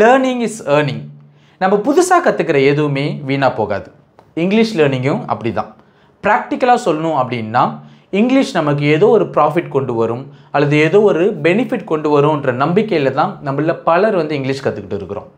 Learning is earning நம்ம புதுசாக கற்றுக்கிற எதுவுமே வீணாக போகாது இங்கிலீஷ் லேர்னிங்கும் அப்படி தான் ப்ராக்டிக்கலாக சொல்லணும் அப்படின்னா இங்கிலீஷ் நமக்கு ஏதோ ஒரு ப்ராஃபிட் கொண்டு வரும் அல்லது ஏதோ ஒரு பெனிஃபிட் கொண்டு வரும்ன்ற நம்பிக்கையில் தான் நம்மள பலர் வந்து இங்கிலீஷ் கற்றுக்கிட்டு இருக்கிறோம்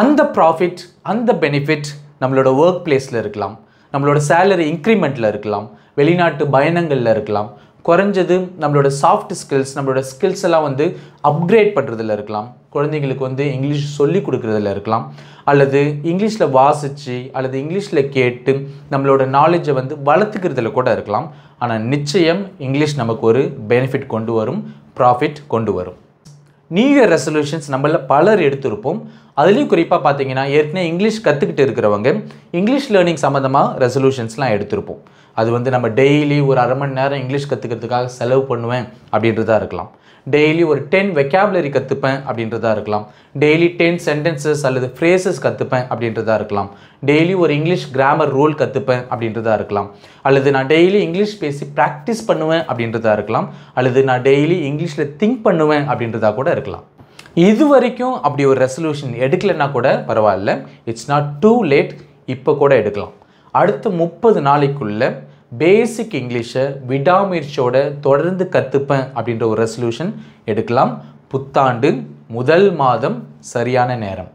அந்த ப்ராஃபிட் அந்த பெனிஃபிட் நம்மளோட ஒர்க் பிளேஸில் இருக்கலாம் நம்மளோட சேலரி இன்க்ரிமெண்ட்டில் இருக்கலாம் வெளிநாட்டு பயணங்களில் இருக்கலாம் குறைஞ்சது நம்மளோட சாஃப்ட் ஸ்கில்ஸ் நம்மளோட ஸ்கில்ஸ் எல்லாம் வந்து அப்கிரேட் பண்ணுறதுல இருக்கலாம் குழந்தைங்களுக்கு வந்து இங்கிலீஷ் சொல்லி கொடுக்குறதுல இருக்கலாம் அல்லது இங்கிலீஷில் வாசித்து அல்லது இங்கிலீஷில் கேட்டு நம்மளோட நாலேஜை வந்து வளர்த்துக்கிறதுல கூட இருக்கலாம் ஆனால் நிச்சயம் இங்கிலீஷ் நமக்கு ஒரு பெனிஃபிட் கொண்டு வரும் ப்ராஃபிட் கொண்டு வரும் நியூ இயர் ரெசல்யூஷன்ஸ் நம்மள பலர் எடுத்திருப்போம் அதுலேயும் குறிப்பாக பார்த்தீங்கன்னா ஏற்கனவே இங்கிலீஷ் கற்றுக்கிட்டு இருக்கிறவங்க இங்கிலீஷ் லேர்னிங் சம்மந்தமாக ரெசல்யூஷன்ஸ்லாம் எடுத்திருப்போம் அது வந்து நம்ம டெய்லி ஒரு அரை மணி நேரம் இங்கிலீஷ் கற்றுக்கிறதுக்காக செலவு பண்ணுவேன் அப்படின்றதா இருக்கலாம் டெய்லி ஒரு டென் வெக்காபுலரி கற்றுப்பேன் அப்படின்றதா இருக்கலாம் டெய்லி டென் சென்டென்சஸ் அல்லது ஃப்ரேசஸ் கற்றுப்பேன் அப்படின்றதா இருக்கலாம் டெய்லி ஒரு இங்கிலீஷ் கிராமர் ரூல் கற்றுப்பேன் அப்படின்றதா இருக்கலாம் அல்லது நான் டெய்லி இங்கிலீஷ் பேசி ப்ராக்டிஸ் பண்ணுவேன் அப்படின்றதா இருக்கலாம் அல்லது நான் டெய்லி இங்கிலீஷில் திங்க் பண்ணுவேன் அப்படின்றதா கூட இருக்கலாம் இது வரைக்கும் அப்படி ஒரு ரெசல்யூஷன் எடுக்கலைன்னா கூட பரவாயில்ல இட்ஸ் நாட் டூ லேட் இப்போ கூட எடுக்கலாம் அடுத்த முப்பது நாளைக்குள்ளே பேசிக் இங்கிலீஷை விடாமுயற்சியோட தொடர்ந்து கற்றுப்பேன் அப்படின்ற ஒரு ரெசல்யூஷன் எடுக்கலாம் புத்தாண்டு முதல் மாதம் சரியான நேரம்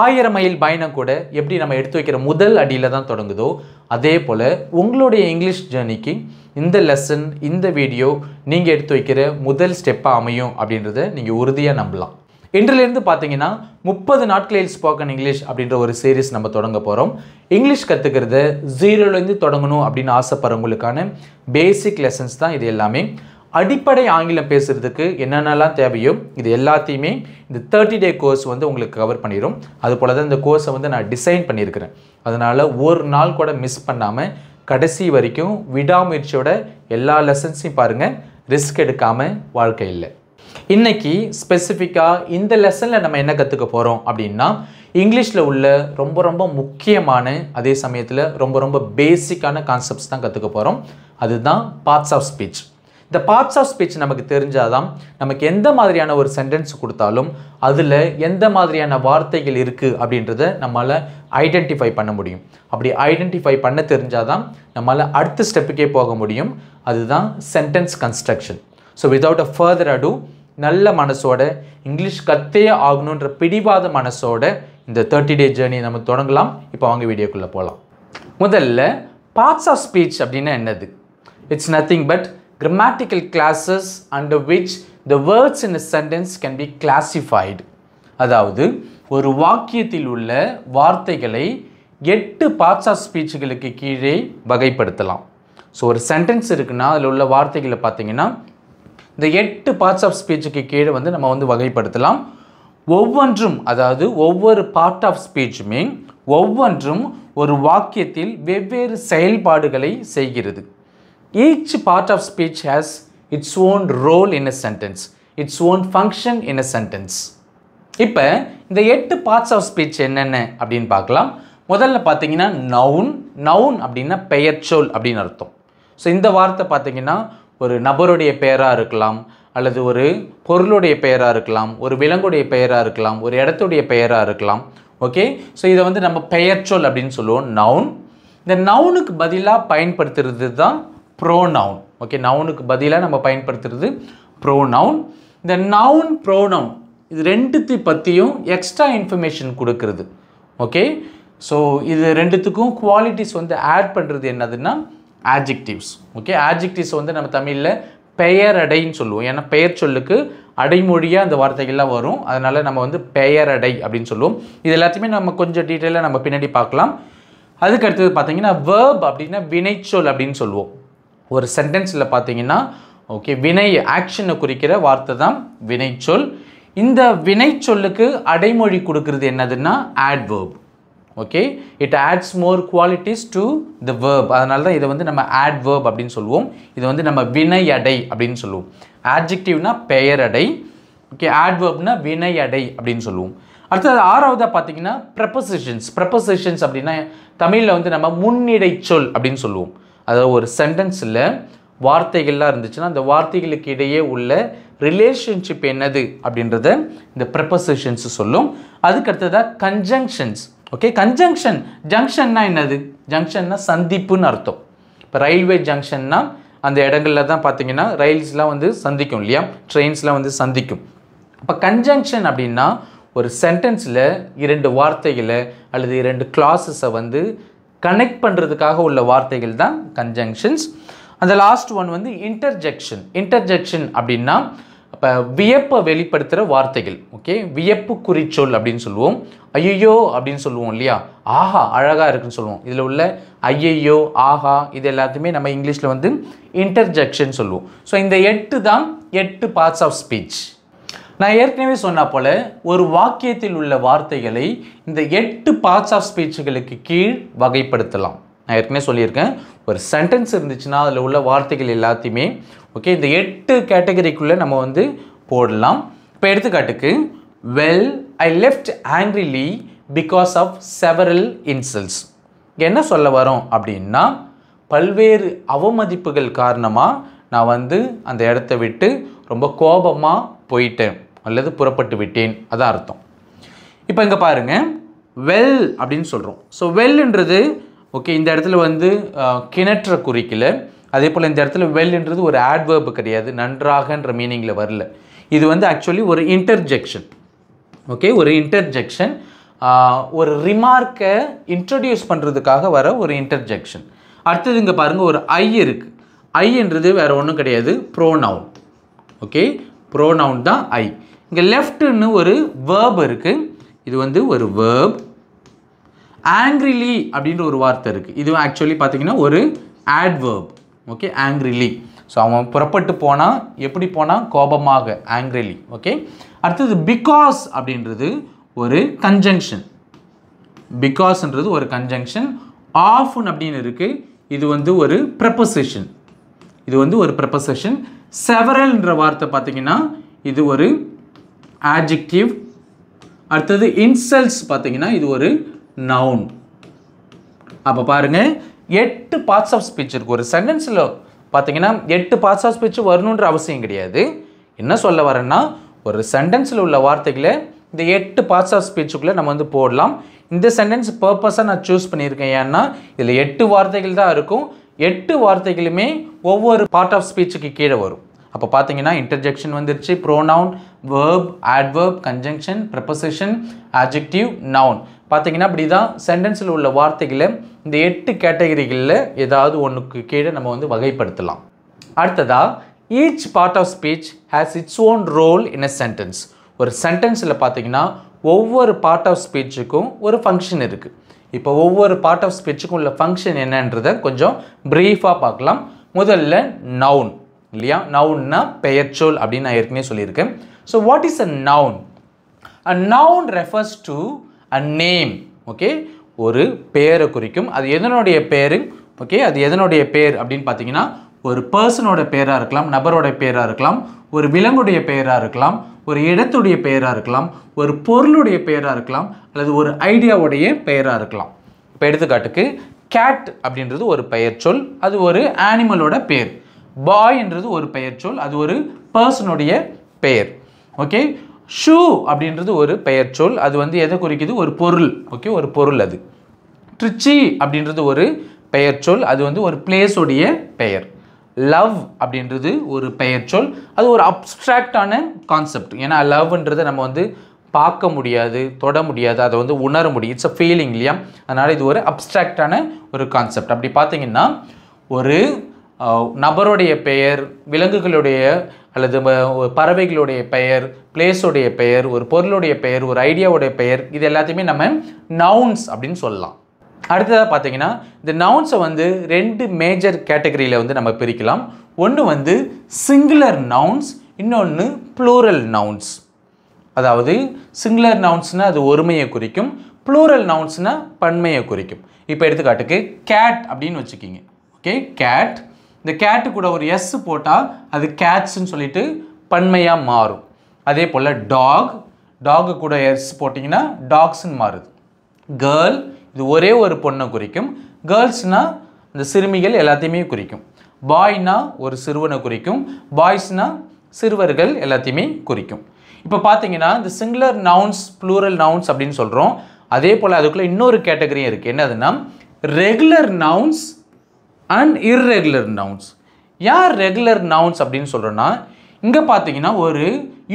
ஆயிரம் மைல் பயணம் கூட எப்படி நம்ம எடுத்து வைக்கிற முதல் அடியில் தான் தொடங்குதோ அதே போல் உங்களுடைய இங்கிலீஷ் ஜேர்னிக்கு இந்த லெசன் இந்த வீடியோ நீங்கள் எடுத்து வைக்கிற முதல் ஸ்டெப்பாக அமையும் அப்படின்றத நீங்கள் உறுதியாக நம்பலாம் இன்றிலிருந்து பார்த்தீங்கன்னா முப்பது நாட்களில் ஸ்போக்கன் இங்கிலீஷ் அப்படின்ற ஒரு சீரீஸ் நம்ம தொடங்க போகிறோம் இங்கிலீஷ் கற்றுக்கிறது ஜீரோலேருந்து தொடங்கணும் அப்படின்னு ஆசைப்படுறவங்களுக்கான பேசிக் லெசன்ஸ் தான் இது எல்லாமே அடிப்படை ஆங்கிலம் பேசுகிறதுக்கு என்னென்னலாம் தேவையோ இது எல்லாத்தையுமே இந்த தேர்ட்டி டே கோர்ஸ் வந்து உங்களுக்கு கவர் பண்ணிடும் அது போல் தான் இந்த கோர்ஸை வந்து நான் டிசைன் பண்ணியிருக்கிறேன் அதனால் ஒரு நாள் கூட மிஸ் பண்ணாமல் கடைசி வரைக்கும் விடாமுயற்சியோட எல்லா லெசன்ஸையும் பாருங்கள் ரிஸ்க் எடுக்காமல் வாழ்க்கை இல்லை இன்னைக்கு ஸ்பெசிஃபிக்காக இந்த லெசனில் நம்ம என்ன கற்றுக்க போகிறோம் அப்படின்னா இங்கிலீஷில் உள்ள ரொம்ப ரொம்ப முக்கியமான அதே சமயத்தில் ரொம்ப ரொம்ப பேசிக்கான கான்செப்ட்ஸ் தான் கற்றுக்க போகிறோம் அதுதான் பார்ட்ஸ் ஆஃப் ஸ்பீச் இந்த பார்ட்ஸ் ஆஃப் ஸ்பீச் நமக்கு தெரிஞ்சாதான் நமக்கு எந்த மாதிரியான ஒரு சென்டென்ஸ் கொடுத்தாலும் அதில் எந்த மாதிரியான வார்த்தைகள் இருக்குது அப்படின்றத நம்மளால் ஐடென்டிஃபை பண்ண முடியும் அப்படி ஐடென்டிஃபை பண்ண தெரிஞ்சாதான் நம்மளால் அடுத்த ஸ்டெப்புக்கே போக முடியும் அதுதான் sentence construction so without a further ado நல்ல மனசோட இங்கிலீஷ் கத்தே ஆகணுன்ற பிடிவாத மனசோட இந்த தேர்ட்டி டே ஜேர்னியை நம்ம தொடங்கலாம் இப்போ அவங்க வீடியோக்குள்ளே போகலாம் முதல்ல பார்ட்ஸ் ஆஃப் ஸ்பீச் அப்படின்னா என்னது it's nothing but grammatical classes under which the words in a sentence can be classified அதாவது ஒரு வாக்கியத்தில் உள்ள வார்த்தைகளை எட்டு பார்ட்ஸ் ஆஃப் ஸ்பீச்சுகளுக்கு கீழே வகைப்படுத்தலாம் ஸோ ஒரு சென்டென்ஸ் இருக்குன்னா அதில் உள்ள வார்த்தைகளை பார்த்தீங்கன்னா இந்த எட்டு பார்ட்ஸ் ஆஃப் ஸ்பீச்சுக்கு கீழே வந்து நம்ம வந்து வகைப்படுத்தலாம் ஒவ்வொன்றும் அதாவது ஒவ்வொரு பார்ட் ஆஃப் ஸ்பீச்சுமே ஒவ்வொன்றும் ஒரு வாக்கியத்தில் வெவ்வேறு செயல்பாடுகளை செய்கிறது each part of speech has its own role in a sentence its own function in a sentence இப்போ இந்த எட்டு பார்ட்ஸ் ஆஃப் ஸ்பீச் என்னென்ன அப்படின்னு பார்க்கலாம் முதல்ல பார்த்தீங்கன்னா நவுன் நவுன் அப்படின்னா பெயர்ச்சொல் அப்படின்னு அர்த்தம் ஸோ இந்த வார்த்தை பார்த்தீங்கன்னா ஒரு நபருடைய பெயராக இருக்கலாம் அல்லது ஒரு பொருளுடைய பெயராக இருக்கலாம் ஒரு விலங்குடைய பெயராக இருக்கலாம் ஒரு இடத்துடைய பெயராக இருக்கலாம் ஓகே ஸோ இதை வந்து நம்ம பெயர்ச்சொல் அப்படின்னு சொல்லுவோம் நவுன் இந்த நவுனுக்கு பதிலாக பயன்படுத்துறது தான் ப்ரோ நவுன் ஓகே நவுனுக்கு பதிலாக நம்ம பயன்படுத்துறது ப்ரோ நவுன் இந்த நவுன் ப்ரோ நவுன் இது ரெண்டுத்து பற்றியும் எக்ஸ்ட்ரா இன்ஃபர்மேஷன் கொடுக்கறது ஓகே ஸோ இது ரெண்டுத்துக்கும் குவாலிட்டிஸ் வந்து ஆட் பண்ணுறது என்னதுன்னா ஆஜெக்டிவ்ஸ் ஓகே ஆஜெக்டிவ்ஸ் வந்து நம்ம தமிழில் பெயர் அடைன்னு சொல்லுவோம் ஏன்னா பெயர் சொல்லுக்கு அடைமொழியாக அந்த வார்த்தைகள்லாம் வரும் அதனால் நம்ம வந்து பெயர் அடை அப்படின்னு சொல்லுவோம் இது எல்லாத்தையுமே நம்ம கொஞ்சம் டீட்டெயிலாக நம்ம பின்னாடி பார்க்கலாம் அதுக்கு அடுத்தது பார்த்தீங்கன்னா வேர்ப் அப்படின்னா வினைச்சொல் அப்படின்னு சொல்லுவோம் ஒரு சென்டென்ஸில் பார்த்தீங்கன்னா ஓகே வினை ஆக்ஷனை குறிக்கிற வார்த்தை தான் வினைச்சொல் இந்த வினைச்சொல்லுக்கு அடைமொழி கொடுக்கறது என்னதுன்னா adverb okay it adds more qualities to the verb அதனால தான் இதை வந்து நம்ம ஆட் வேர்ப் அப்படின்னு சொல்லுவோம் இது வந்து நம்ம வினையடை அப்படின்னு சொல்லுவோம் ஆப்ஜெக்டிவ்னா பெயரடை ஓகே ஆட்வர்ப்னா வினையடை அப்படின்னு சொல்லுவோம் அடுத்தது ஆறாவதாக பார்த்தீங்கன்னா ப்ரெப்பசிஷன்ஸ் ப்ரெப்பசிஷன்ஸ் அப்படின்னா தமிழில் வந்து நம்ம முன்னிடை சொல் அப்படின்னு சொல்லுவோம் அதாவது ஒரு சென்டென்ஸில் வார்த்தைகள்லாம் இருந்துச்சுன்னா அந்த வார்த்தைகளுக்கு இடையே உள்ள ரிலேஷன்ஷிப் என்னது அப்படின்றத இந்த ப்ரெப்பசிஷன்ஸ் சொல்லும் அதுக்கடுத்ததாக கன்ஜங்ஷன்ஸ் ஓகே கன்ஜங்ஷன் ஜங்ஷன்னா என்னது ஜங்ஷன்னா சந்திப்புன்னு அர்த்தம் இப்போ ரயில்வே ஜங்ஷன்னா அந்த இடங்கள்ல தான் பார்த்தீங்கன்னா ரயில்ஸ்லாம் வந்து சந்திக்கும் இல்லையா ட்ரெயின்ஸ்லாம் வந்து சந்திக்கும் அப்போ கன்ஜங்ஷன் அப்படின்னா ஒரு சென்டென்ஸில் இரண்டு வார்த்தைகளை அல்லது இரண்டு கிளாஸஸை வந்து கனெக்ட் பண்ணுறதுக்காக உள்ள வார்த்தைகள் தான் கன்ஜங்ஷன்ஸ் அந்த லாஸ்ட் ஒன் வந்து இன்டர்ஜெக்ஷன் இன்டர்ஜெக்ஷன் அப்படின்னா இப்போ வியப்பை வெளிப்படுத்துகிற வார்த்தைகள் ஓகே வியப்பு குறிச்சொல் அப்படின்னு சொல்லுவோம் ஐயையோ அப்படின்னு சொல்லுவோம் இல்லையா ஆஹா அழகாக இருக்குன்னு சொல்லுவோம் இதில் உள்ள ஐயையோ ஆஹா இது எல்லாத்தையுமே நம்ம இங்கிலீஷில் வந்து இன்டர்ஜெக்ஷன் சொல்லுவோம் ஸோ இந்த எட்டு தான் எட்டு பார்ட்ஸ் ஆஃப் ஸ்பீச் நான் ஏற்கனவே சொன்ன போல் ஒரு வாக்கியத்தில் உள்ள வார்த்தைகளை இந்த எட்டு பார்ட்ஸ் ஆஃப் ஸ்பீச்சுகளுக்கு கீழ் வகைப்படுத்தலாம் நான் ஏற்கனவே சொல்லியிருக்கேன் ஒரு சென்டென்ஸ் இருந்துச்சுன்னா அதில் உள்ள வார்த்தைகள் எல்லாத்தையுமே ஓகே இந்த எட்டு கேட்டகரிக்குள்ளே நம்ம வந்து போடலாம் இப்போ எடுத்துக்காட்டுக்கு well I left angrily because of several insults என்ன சொல்ல வரோம் அப்படின்னா பல்வேறு அவமதிப்புகள் காரணமாக நான் வந்து அந்த இடத்த விட்டு ரொம்ப கோபமாக போயிட்டேன் அல்லது புறப்பட்டு விட்டேன் அதான் அர்த்தம் இப்போ இங்கே பாருங்கள் வெல் அப்படின்னு சொல்கிறோம் ஸோ வெல்ன்றது ஓகே இந்த இடத்துல வந்து கிணற்ற குறிக்கல அதே போல் இந்த இடத்துல வெல்ன்றது ஒரு ஆட்வேர்பு கிடையாது நன்றாகன்ற மீனிங்கில் வரல இது வந்து ஆக்சுவலி ஒரு இன்டர்ஜெக்ஷன் ஓகே ஒரு இன்டர்ஜெக்ஷன் ஒரு ரிமார்க்கை இன்ட்ரடியூஸ் பண்ணுறதுக்காக வர ஒரு இன்டர்ஜெக்ஷன் அடுத்தது இங்கே பாருங்கள் ஒரு ஐ இருக்குது ஐன்றது வேறு ஒன்றும் கிடையாது ப்ரோனவுன் ஓகே ப்ரோனவுன் தான் ஐ இங்கே லெஃப்ட்டுன்னு ஒரு வேர்ப் இருக்குது இது வந்து ஒரு வேர்ப் ஆங்க்ரிலி அப்படின்ற ஒரு வார்த்தை இருக்குது இதுவும் ஆக்சுவலி பார்த்தீங்கன்னா ஒரு ஆட்வேர்ப் ஓகே ஆங்க்ரிலி ஸோ அவன் புறப்பட்டு போனால் எப்படி போனால் கோபமாக ஆங்க்ரிலி ஓகே அடுத்தது பிகாஸ் அப்படின்றது ஒரு கன்ஜங்ஷன் பிகாஸ்ன்றது ஒரு கன்ஜங்ஷன் ஆஃப்னு அப்படின்னு இருக்குது இது வந்து ஒரு ப்ரப்பசிஷன் இது வந்து ஒரு ப்ரப்பசஷன் செவரல்ன்ற வார்த்தை பார்த்தீங்கன்னா இது ஒரு ஆஜெக்டிவ் அடுத்தது இன்சல்ட்ஸ் பார்த்தீங்கன்னா இது ஒரு நவுன் அப்போ பாருங்கள் எட்டு பார்ட்ஸ் ஆஃப் ஸ்பீச் இருக்குது ஒரு சென்டென்ஸில் பார்த்தீங்கன்னா எட்டு பார்ட்ஸ் ஆஃப் ஸ்பீச் வரணுன்ற அவசியம் கிடையாது என்ன சொல்ல வரேன்னா ஒரு சென்டென்ஸில் உள்ள வார்த்தைகளை இந்த எட்டு பார்ட்ஸ் ஆஃப் ஸ்பீச்சுக்குள்ளே நம்ம வந்து போடலாம் இந்த சென்டென்ஸ் பர்பஸாக நான் சூஸ் பண்ணியிருக்கேன் ஏன்னா இதில் எட்டு வார்த்தைகள் தான் இருக்கும் எட்டு வார்த்தைகளுமே ஒவ்வொரு பார்ட் ஆஃப் ஸ்பீச்சுக்கு கீழே வரும் அப்போ பார்த்தீங்கன்னா இன்டர்ஜெக்ஷன் வந்துருச்சு pronoun verb adverb conjunction preposition adjective noun பார்த்தீங்கன்னா அப்படி தான் சென்டென்ஸில் உள்ள வார்த்தைகளை இந்த எட்டு கேட்டகரிகளில் ஏதாவது ஒன்றுக்கு கீழே நம்ம வந்து வகைப்படுத்தலாம் அடுத்ததாக each part of speech has its own role in a sentence ஒரு சென்டென்ஸில் பார்த்தீங்கன்னா ஒவ்வொரு பார்ட் ஆஃப் ஸ்பீச்சுக்கும் ஒரு ஃபங்க்ஷன் இருக்குது இப்போ ஒவ்வொரு பார்ட் ஆஃப் ஸ்பீச்சுக்கும் உள்ள ஃபங்க்ஷன் என்னன்றதை கொஞ்சம் ப்ரீஃபாக பார்க்கலாம் முதல்ல நவுன் இல்லையா நவுன்னா பெயர்ச்சொல் அப்படின்னு நான் ஏற்கனவே சொல்லியிருக்கேன் so what is a noun a noun refers to a name okay ஒரு பெயரை குறிக்கும் அது எதனுடைய பெயரு ஓகே அது எதனுடைய பேர் அப்படின்னு பார்த்தீங்கன்னா ஒரு பர்சனோட பேராக இருக்கலாம் நபரோட பேராக இருக்கலாம் ஒரு விலங்குடைய பெயராக இருக்கலாம் ஒரு இடத்துடைய பெயராக இருக்கலாம் ஒரு பொருளுடைய பெயராக இருக்கலாம் அல்லது ஒரு ஐடியாவுடைய பெயராக இருக்கலாம் இப்போ எடுத்துக்காட்டுக்கு கேட் அப்படின்றது ஒரு பெயர் சொல் அது ஒரு ஆனிமலோட பெயர் பாய்ன்றது ஒரு பெயர் சொல் அது ஒரு பர்சனுடைய பெயர் ஓகே ஷூ அப்படின்றது ஒரு பெயர் சொல் அது வந்து எதை குறிக்குது ஒரு பொருள் ஓகே ஒரு பொருள் அது ட்ரிச்சி அப்படின்றது ஒரு பெயர் சொல் அது வந்து ஒரு பிளேஸோடைய பெயர் லவ் அப்படின்றது ஒரு பெயர் சொல் அது ஒரு அப்ட்ராக்டான கான்செப்ட் ஏன்னா லவ்ன்றதை நம்ம வந்து பார்க்க முடியாது தொட முடியாது அதை வந்து உணர முடியும் இட்ஸ் அ ஃபீலிங் இல்லையா அதனால் இது ஒரு அப்ட்ராக்டான ஒரு கான்செப்ட் அப்படி பார்த்தீங்கன்னா ஒரு நபருடைய பெயர் விலங்குகளுடைய அல்லது பறவைகளுடைய பெயர் பிளேஸுடைய பெயர் ஒரு பொருளுடைய பெயர் ஒரு ஐடியாவுடைய பெயர் இது எல்லாத்தையுமே நம்ம நவுன்ஸ் அப்படின்னு சொல்லலாம் அடுத்ததாக பார்த்தீங்கன்னா இந்த நவுன்ஸை வந்து ரெண்டு மேஜர் கேட்டகரியில் வந்து நம்ம பிரிக்கலாம் ஒன்று வந்து சிங்குலர் நவுன்ஸ் இன்னொன்று ப்ளூரல் நவுன்ஸ் அதாவது சிங்குலர் நவுன்ஸ்னால் அது ஒருமையை குறிக்கும் ப்ளூரல் நவுன்ஸ்னால் பன்மையை குறிக்கும் இப்போ எடுத்துக்காட்டுக்கு கேட் அப்படின்னு வச்சுக்கிங்க ஓகே கேட் இந்த கேட்டு கூட ஒரு எஸ் போட்டால் அது கேட்ஸ்ன்னு சொல்லிட்டு பன்மையாக மாறும் அதே போல் டாக் டாகு கூட எஸ் போட்டிங்கன்னா டாக்ஸ்ன்னு மாறுது கேர்ள் இது ஒரே ஒரு பொண்ணை குறிக்கும் கேர்ள்ஸ்னால் இந்த சிறுமிகள் எல்லாத்தையுமே குறிக்கும் பாய்னா ஒரு சிறுவனை குறிக்கும் பாய்ஸ்னால் சிறுவர்கள் எல்லாத்தையுமே குறிக்கும் இப்போ பார்த்தீங்கன்னா இந்த சிங்குலர் நவுன்ஸ் ப்ளூரல் நவுன்ஸ் அப்படின்னு சொல்கிறோம் அதே போல் அதுக்குள்ளே இன்னொரு கேட்டகரியும் இருக்குது என்னதுன்னா regular nouns and irregular nouns ஏன் ரெகுலர் நவுன்ஸ் அப்படின்னு சொல்கிறோன்னா இங்கே பார்த்தீங்கன்னா ஒரு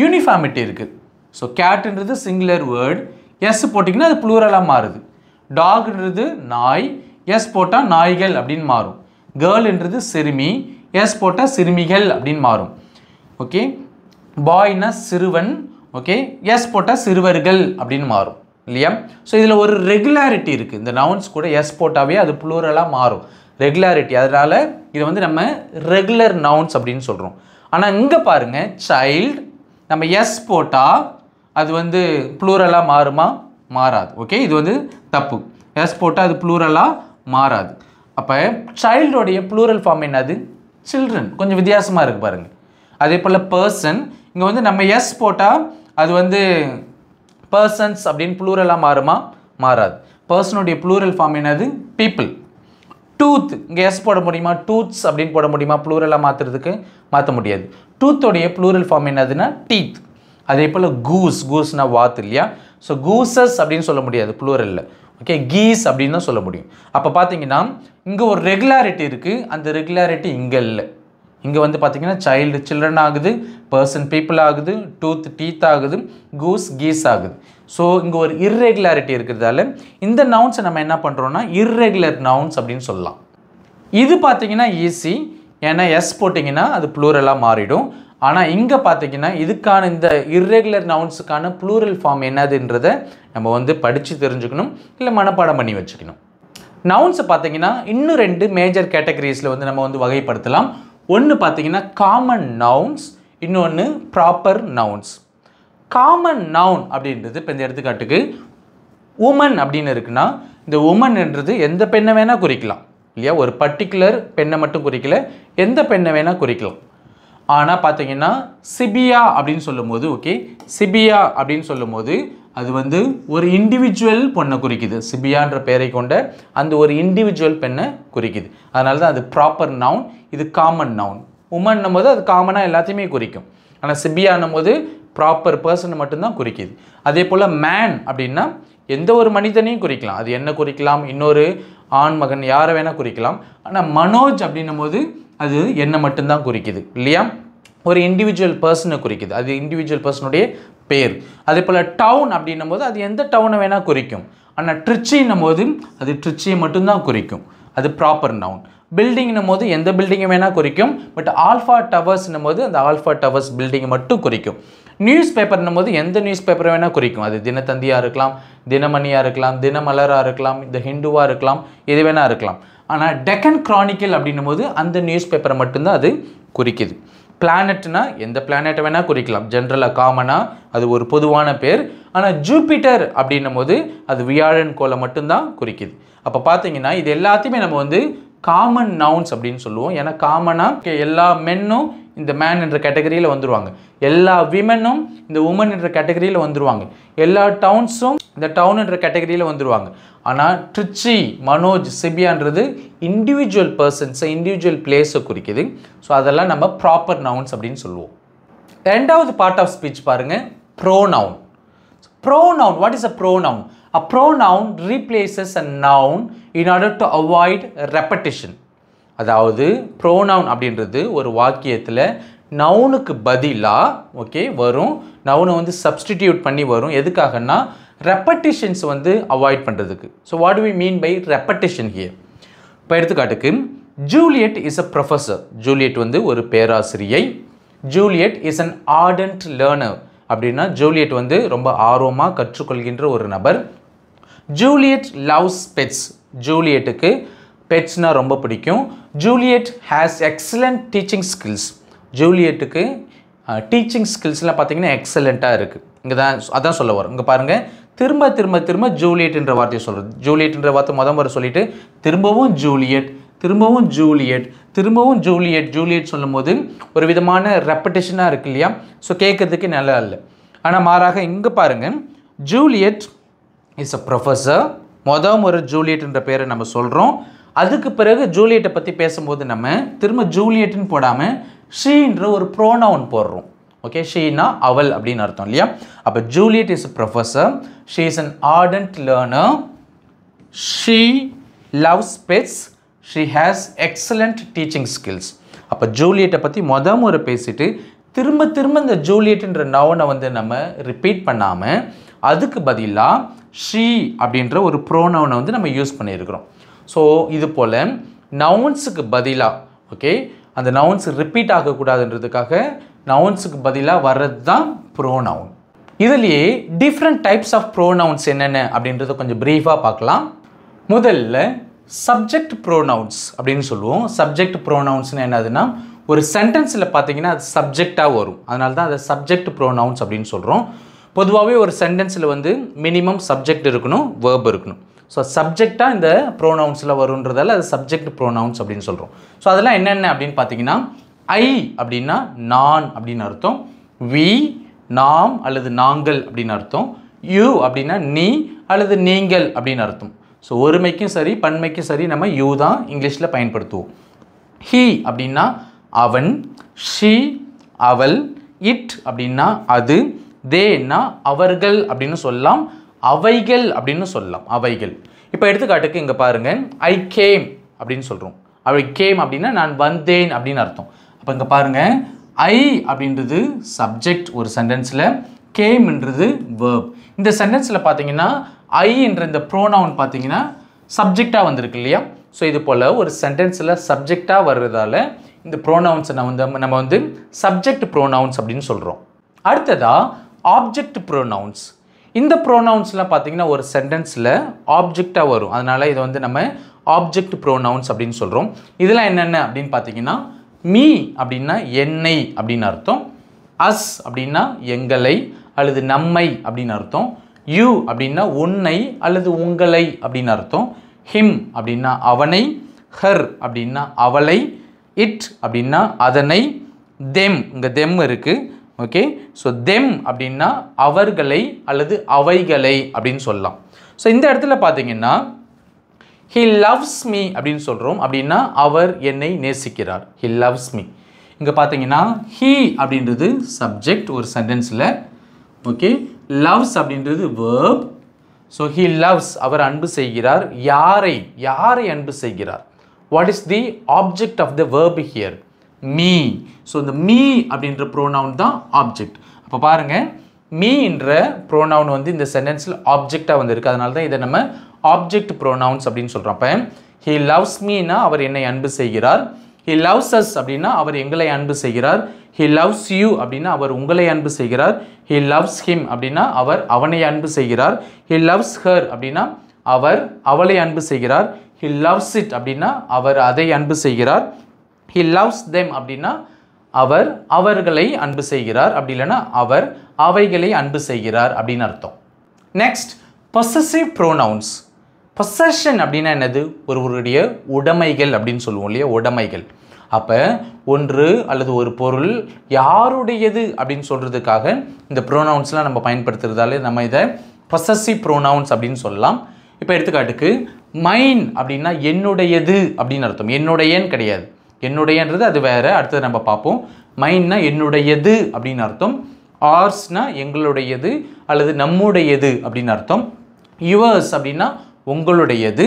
யூனிஃபார்மிட்டி இருக்குது ஸோ கேட்டுன்றது சிங்குலர் வேர்டு எஸ் போட்டிங்கன்னா அது ப்ளூரலாக மாறுது டாக்ன்றது நாய் எஸ் போட்டால் நாய்கள் அப்படின்னு மாறும் கேர்ள்ன்றது சிறுமி எஸ் போட்டால் சிறுமிகள் அப்படின்னு மாறும் ஓகே பாய்னா சிறுவன் ஓகே எஸ் போட்டால் சிறுவர்கள் அப்படின்னு மாறும் இல்லையா ஸோ இதில் ஒரு ரெகுலாரிட்டி இருக்குது இந்த நவுன்ஸ் கூட எஸ் போட்டாவே அது ப்ளூரலாக மாறும் ரெகுலாரிட்டி அதனால் இதை வந்து நம்ம ரெகுலர் நவுன்ஸ் அப்படின்னு சொல்கிறோம் ஆனால் இங்கே பாருங்கள் சைல்டு நம்ம எஸ் போட்டால் அது வந்து ப்ளூரலாக மாறுமா மாறாது ஓகே இது வந்து தப்பு எஸ் போட்டால் அது ப்ளூரலாக மாறாது அப்போ சைல்டோடைய ப்ளூரல் ஃபார்ம் என்னது சில்ட்ரன் கொஞ்சம் வித்தியாசமாக இருக்குது பாருங்கள் அதே போல் பர்சன் இங்கே வந்து நம்ம எஸ் போட்டால் அது வந்து பர்சன்ஸ் அப்படின்னு ப்ளூரலாக மாறுமா மாறாது பர்சனுடைய ப்ளூரல் ஃபார்ம் என்னது பீப்புள் டூத் இங்கே எஸ் போட முடியுமா டூத்ஸ் அப்படின்னு போட முடியுமா ப்ளூரலாக மாற்றுறதுக்கு மாற்ற முடியாது டூத்தோடைய ப்ளூரல் ஃபார்ம் என்னதுன்னா டீத் அதே போல் கூஸ் கூஸ்னால் வாத்து இல்லையா ஸோ கூசஸ் அப்படின்னு சொல்ல முடியாது ப்ளூரலில் ஓகே கீஸ் அப்படின்னு தான் சொல்ல முடியும் அப்போ பார்த்தீங்கன்னா இங்கே ஒரு ரெகுலாரிட்டி இருக்குது அந்த ரெகுலாரிட்டி இங்கே இல்லை இங்கே வந்து பார்த்திங்கன்னா சைல்டு சில்ட்ரன் ஆகுது பர்சன் பீப்புள் ஆகுது டூத் டீத் ஆகுது கூஸ் கீஸ் ஆகுது ஸோ இங்கே ஒரு இர்ரெகுலாரிட்டி இருக்கிறதால இந்த நவுன்ஸை நம்ம என்ன பண்ணுறோன்னா இர்ரெகுலர் நவுன்ஸ் அப்படின்னு சொல்லலாம் இது பார்த்தீங்கன்னா ஈஸி ஏன்னா எஸ் போட்டிங்கன்னா அது ப்ளூரலாக மாறிடும் ஆனால் இங்கே பார்த்தீங்கன்னா இதுக்கான இந்த இர்ரெகுலர் நவுன்ஸுக்கான ப்ளூரல் ஃபார்ம் என்னதுன்றதை நம்ம வந்து படித்து தெரிஞ்சுக்கணும் இல்லை மனப்பாடம் பண்ணி வச்சுக்கணும் நவுன்ஸை பார்த்தீங்கன்னா இன்னும் ரெண்டு மேஜர் கேட்டகரிஸில் வந்து நம்ம வந்து வகைப்படுத்தலாம் ஒன்று பார்த்தீங்கன்னா காமன் நவுன்ஸ் இன்னொன்று ப்ராப்பர் நவுன்ஸ் காமன் நவுன் அப்படின்றது இப்போ இந்த எடுத்துக்காட்டுக்கு உமன் அப்படின்னு இருக்குன்னா இந்த உமன்ன்றது எந்த பெண்ணை வேணால் குறிக்கலாம் இல்லையா ஒரு பர்டிகுலர் பெண்ணை மட்டும் குறிக்கல எந்த பெண்ணை வேணால் குறிக்கலாம் ஆனால் பார்த்தீங்கன்னா சிபியா அப்படின்னு சொல்லும்போது ஓகே சிபியா அப்படின்னு சொல்லும்போது அது வந்து ஒரு இண்டிவிஜுவல் பொண்ணை குறிக்குது சிபியான்ற பெயரை கொண்ட அந்த ஒரு இண்டிவிஜுவல் பெண்ணை குறிக்குது அதனால தான் அது ப்ராப்பர் நவுன் இது காமன் நவுன் உமன்னும் போது அது காமனாக எல்லாத்தையுமே குறிக்கும் ஆனால் சிபியானும் போது ப்ராப்பர் பர்சனை மட்டும்தான் குறிக்கிது அதே போல் மேன் அப்படின்னா எந்த ஒரு மனிதனையும் குறிக்கலாம் அது என்ன குறிக்கலாம் இன்னொரு ஆண் மகன் யாரை வேணால் குறிக்கலாம் ஆனால் மனோஜ் அப்படின்னும் போது அது என்னை மட்டும்தான் குறிக்குது இல்லையா ஒரு இண்டிவிஜுவல் பர்சனை குறிக்குது அது இண்டிவிஜுவல் பர்சனுடைய பேர் அதே போல் டவுன் அப்படின்னும் போது அது எந்த டவுனை வேணால் குறிக்கும் ஆனால் ட்ரிச்சின்னும் போது அது ட்ரிச்சியை மட்டும்தான் குறிக்கும் அது ப்ராப்பர் நவுன் பில்டிங்னும் போது எந்த பில்டிங்கும் வேணால் குறிக்கும் பட் ஆல்ஃபா டவர்ஸ்னும் போது அந்த ஆல்ஃபா டவர்ஸ் பில்டிங்கை மட்டும் குறிக்கும் நியூஸ் பேப்பர்னும் போது எந்த நியூஸ் பேப்பரை வேணால் குறிக்கும் அது தினத்தந்தியாக இருக்கலாம் தினமணியாக இருக்கலாம் தினமலராக இருக்கலாம் இந்த ஹிந்துவாக இருக்கலாம் எது வேணால் இருக்கலாம் ஆனால் டெக்கன் கிரானிக்கல் அப்படின்னும் போது அந்த நியூஸ் பேப்பரை மட்டும்தான் அது குறிக்குது பிளானட்னா எந்த பிளானட்டை வேணால் குறிக்கலாம் ஜென்ரலாக காமனாக அது ஒரு பொதுவான பேர் ஆனால் ஜூபிட்டர் அப்படின்னும் போது அது வியாழன் கோலை மட்டும்தான் குறிக்குது அப்போ பார்த்தீங்கன்னா இது எல்லாத்தையுமே நம்ம வந்து காமன் நவுன்ஸ் அப்படின்னு சொல்லுவோம் ஏன்னா காமனாக எல்லா மென்னும் இந்த மேன் என்ற கேட்டகரியில் வந்துடுவாங்க எல்லா விமனும் இந்த உமன் என்ற கேட்டகரியில் வந்துடுவாங்க எல்லா டவுன்ஸும் இந்த டவுன் என்ற கேட்டகரியில் வந்துடுவாங்க ஆனால் ட்ரிச்சி மனோஜ் சிபியான்றது இண்டிவிஜுவல் பர்சன்ஸை இண்டிவிஜுவல் பிளேஸை குறிக்குது ஸோ அதெல்லாம் நம்ம ப்ராப்பர் நவுன்ஸ் அப்படின்னு சொல்லுவோம் ரெண்டாவது பார்ட் ஆஃப் ஸ்பீச் பாருங்கள் pronoun pronoun what is a pronoun A pronoun replaces a noun in order to avoid repetition. அதாவது pronoun அப்படின்றது ஒரு வாக்கியத்தில் நவுனுக்கு பதிலாக ஓகே வரும் நவுனை வந்து சப்ஸ்டிடியூட் பண்ணி வரும் எதுக்காகன்னா ரெப்பட்டிஷன்ஸ் வந்து அவாய்ட் பண்ணுறதுக்கு so what we mean by repetition here இப்போ எடுத்துக்காட்டுக்கு Juliet is a professor Juliet வந்து ஒரு பேராசிரியை Juliet is an ardent learner அப்படின்னா ஜூலியட் வந்து ரொம்ப ஆர்வமாக கற்றுக்கொள்கின்ற ஒரு நபர் ஜூலியட் லவ்ஸ் பெட்ஸ் ஜூலியட்டுக்கு பெட்ஸ்னால் ரொம்ப பிடிக்கும் Juliet has excellent teaching skills ஜூலியட்டுக்கு டீச்சிங் ஸ்கில்ஸ்லாம் பார்த்திங்கன்னா எக்ஸலண்ட்டாக இருக்குது இங்கே தான் அதான் சொல்ல வரும் இங்கே பாருங்கள் திரும்ப திரும்ப திரும்ப ஜூலியட்ன்ற வார்த்தையை சொல்கிறது ஜூலியட்ன்ற வார்த்தை மொதல் முறை சொல்லிவிட்டு திரும்பவும் ஜூலியட் திரும்பவும் ஜூலியட் திரும்பவும் ஜூலியட் ஜூலியட் சொல்லும்போது ஒரு விதமான ரெப்படேஷனாக இருக்கு இல்லையா ஸோ கேட்குறதுக்கு நல்லா இல்லை ஆனால் மாறாக இங்கே பாருங்கள் ஜூலியட் இஸ் அ ப்ரொஃபஸர் மொதல் ஒரு ஜூலியட்ன்ற பேரை நம்ம சொல்கிறோம் அதுக்கு பிறகு ஜூலியட்டை பற்றி பேசும்போது நம்ம திரும்ப ஜூலியட்னு போடாமல் ஷீன்ற ஒரு ப்ரோனவுன் போடுறோம் ஓகே ஷீனா அவள் அப்படின்னு அர்த்தம் இல்லையா அப்போ Juliet is a professor she is an ardent learner she loves pets she has excellent teaching skills அப்போ ஜூலியட்டை பற்றி மொதல் முறை பேசிட்டு திரும்ப திரும்ப இந்த ஜூலியட்ன்ற நவனை வந்து நம்ம ரிப்பீட் பண்ணாமல் அதுக்கு பதிலாக ஷீ அப்படின்ற ஒரு ப்ரோனவுனை வந்து நம்ம யூஸ் பண்ணியிருக்கிறோம் ஸோ இது போல் நவுன்ஸுக்கு பதிலாக ஓகே அந்த நவுன்ஸ் ரிப்பீட் ஆகக்கூடாதுன்றதுக்காக நவுன்ஸுக்கு பதிலாக வர்றது தான் ப்ரோனவுன் இதுலேயே டிஃப்ரெண்ட் டைப்ஸ் ஆஃப் ப்ரோனவுன்ஸ் என்னென்ன அப்படின்றத கொஞ்சம் ப்ரீஃபாக பார்க்கலாம் முதல்ல சப்ஜெக்ட் ப்ரோனவுன்ஸ் அப்படின்னு சொல்லுவோம் சப்ஜெக்ட் ப்ரோனவுன்ஸ்னால் என்னதுன்னா ஒரு சென்டென்ஸில் பார்த்தீங்கன்னா அது சப்ஜெக்டாக வரும் அதனால தான் அதை சப்ஜெக்ட் ப்ரோனவுன்ஸ் அப்படின்னு சொல்கிறோம் பொதுவாகவே ஒரு சென்டென்ஸில் வந்து மினிமம் சப்ஜெக்ட் இருக்கணும் வேர்ப் இருக்கணும் ஸோ சப்ஜெக்டாக இந்த ப்ரோனவுன்ஸில் வருன்றதால அது சப்ஜெக்ட் ப்ரோனவுன்ஸ் அப்படின்னு சொல்கிறோம் ஸோ அதெல்லாம் என்னென்ன அப்படின்னு பார்த்தீங்கன்னா ஐ அப்படின்னா நான் அப்படின்னு அர்த்தம் வி நாம் அல்லது நாங்கள் அப்படின்னு அர்த்தம் யூ அப்படின்னா நீ அல்லது நீங்கள் அப்படின்னு அர்த்தம் ஸோ ஒருமைக்கும் சரி பன்மைக்கும் சரி நம்ம யூ தான் இங்கிலீஷில் பயன்படுத்துவோம் ஹீ அப்படின்னா அவன் ஷீ அவள் இட் அப்படின்னா அது தேன்னா அவர்கள் அப்படின்னு சொல்லலாம் அவைகள் அப்படின்னு சொல்லலாம் அவைகள் இப்போ எடுத்துக்காட்டுக்கு இங்கே பாருங்கள் ஐ கேம் அப்படின்னு சொல்கிறோம் அவை கேம் அப்படின்னா நான் வந்தேன் அப்படின்னு அர்த்தம் அப்போ இங்கே பாருங்கள் ஐ அப்படின்றது சப்ஜெக்ட் ஒரு சென்டென்ஸில் கேம்ன்றது வேர்ப் இந்த சென்டென்ஸில் பார்த்தீங்கன்னா ஐ என்ற இந்த ப்ரோனவுன் பார்த்தீங்கன்னா சப்ஜெக்டாக வந்திருக்கு இல்லையா ஸோ இது போல் ஒரு சென்டென்ஸில் சப்ஜெக்டாக வர்றதால இந்த ப்ரோனவுன்ஸை நம்ம வந்து நம்ம வந்து சப்ஜெக்ட் ப்ரோனவுன்ஸ் அப்படின்னு சொல்கிறோம் அடுத்ததாக ஆப்ஜெக்ட் ப்ரொனவுன்ஸ் இந்த ப்ரோனவுன்ஸ்லாம் பார்த்தீங்கன்னா ஒரு சென்டென்ஸில் ஆப்ஜெக்டாக வரும் அதனால் இதை வந்து நம்ம ஆப்ஜெக்ட் ப்ரோனவுன்ஸ் அப்படின்னு சொல்கிறோம் இதெல்லாம் என்னென்ன அப்படின்னு பார்த்தீங்கன்னா மீ அப்படின்னா என்னை அப்படின்னு அர்த்தம் அஸ் அப்படின்னா எங்களை அல்லது நம்மை அப்படின்னு அர்த்தம் யூ அப்படின்னா உன்னை அல்லது உங்களை அப்படின்னு அர்த்தம் ஹிம் அப்படின்னா அவனை ஹர் அப்படின்னா அவளை இட் அப்படின்னா அதனை தெம் இங்கே தெம் இருக்குது ஓகே ஸோ தெம் அப்படின்னா அவர்களை அல்லது அவைகளை அப்படின்னு சொல்லலாம் ஸோ இந்த இடத்துல பார்த்தீங்கன்னா ஹி லவ்ஸ் மீ அப்படின்னு சொல்கிறோம் அப்படின்னா அவர் என்னை நேசிக்கிறார் ஹி லவ்ஸ் மீ இங்கே பார்த்தீங்கன்னா ஹீ அப்படின்றது சப்ஜெக்ட் ஒரு சென்டென்ஸில் ஓகே லவ்ஸ் அப்படின்றது வேர்ப் ஸோ ஹீ லவ்ஸ் அவர் அன்பு செய்கிறார் யாரை யாரை அன்பு செய்கிறார் what is the object of the verb here me so இந்த மீ அப்படின்ற ப்ரோனவுன் தான் ஆப்ஜெக்ட் அப்போ பாருங்கள் மீன்ற ப்ரோனவுன் வந்து இந்த சென்டென்ஸில் ஆப்ஜெக்டாக வந்திருக்கு அதனால தான் இதை நம்ம ஆப்ஜெக்ட் ப்ரோனவுன்ஸ் அப்படின்னு சொல்கிறோம் அப்போ ஹி லவ்ஸ் மீனா அவர் என்னை அன்பு செய்கிறார் ஹி லவ்ஸ் அஸ் அப்படின்னா அவர் எங்களை அன்பு செய்கிறார் ஹி லவ்ஸ் யூ அப்படின்னா அவர் உங்களை அன்பு செய்கிறார் ஹி லவ்ஸ் ஹிம் அப்படின்னா அவர் அவனை அன்பு செய்கிறார் ஹி லவ்ஸ் ஹர் அப்படின்னா அவர் அவளை அன்பு செய்கிறார் ஹி லவ்ஸ் இட் அப்படின்னா அவர் அதை அன்பு செய்கிறார் ஹி லவ்ஸ் தெம் அப்படின்னா அவர் அவர்களை அன்பு செய்கிறார் அப்படி இல்லைன்னா அவர் அவைகளை அன்பு செய்கிறார் அப்படின்னு அர்த்தம் நெக்ஸ்ட் பொசசிவ் ப்ரோனவுன்ஸ் பொசஷன் அப்படின்னா என்னது ஒருவருடைய உடைமைகள் அப்படின்னு சொல்லுவோம் இல்லையா உடைமைகள் அப்போ ஒன்று அல்லது ஒரு பொருள் யாருடையது அப்படின்னு சொல்கிறதுக்காக இந்த ப்ரோனவுன்ஸ்லாம் நம்ம பயன்படுத்துகிறதால நம்ம இதை பொசசிவ் ப்ரோனவுன்ஸ் அப்படின்னு சொல்லலாம் இப்போ எடுத்துக்காட்டுக்கு மைன் அப்படின்னா என்னுடையது அப்படின்னு அர்த்தம் என்னுடையன்னு கிடையாது என்னுடையன்றது அது வேறு அடுத்தது நம்ம பார்ப்போம் மைன்னா என்னுடையது அப்படின்னு அர்த்தம் ஆர்ஸ்னா எங்களுடையது அல்லது நம்முடையது அப்படின்னு அர்த்தம் யுவர்ஸ் அப்படின்னா உங்களுடையது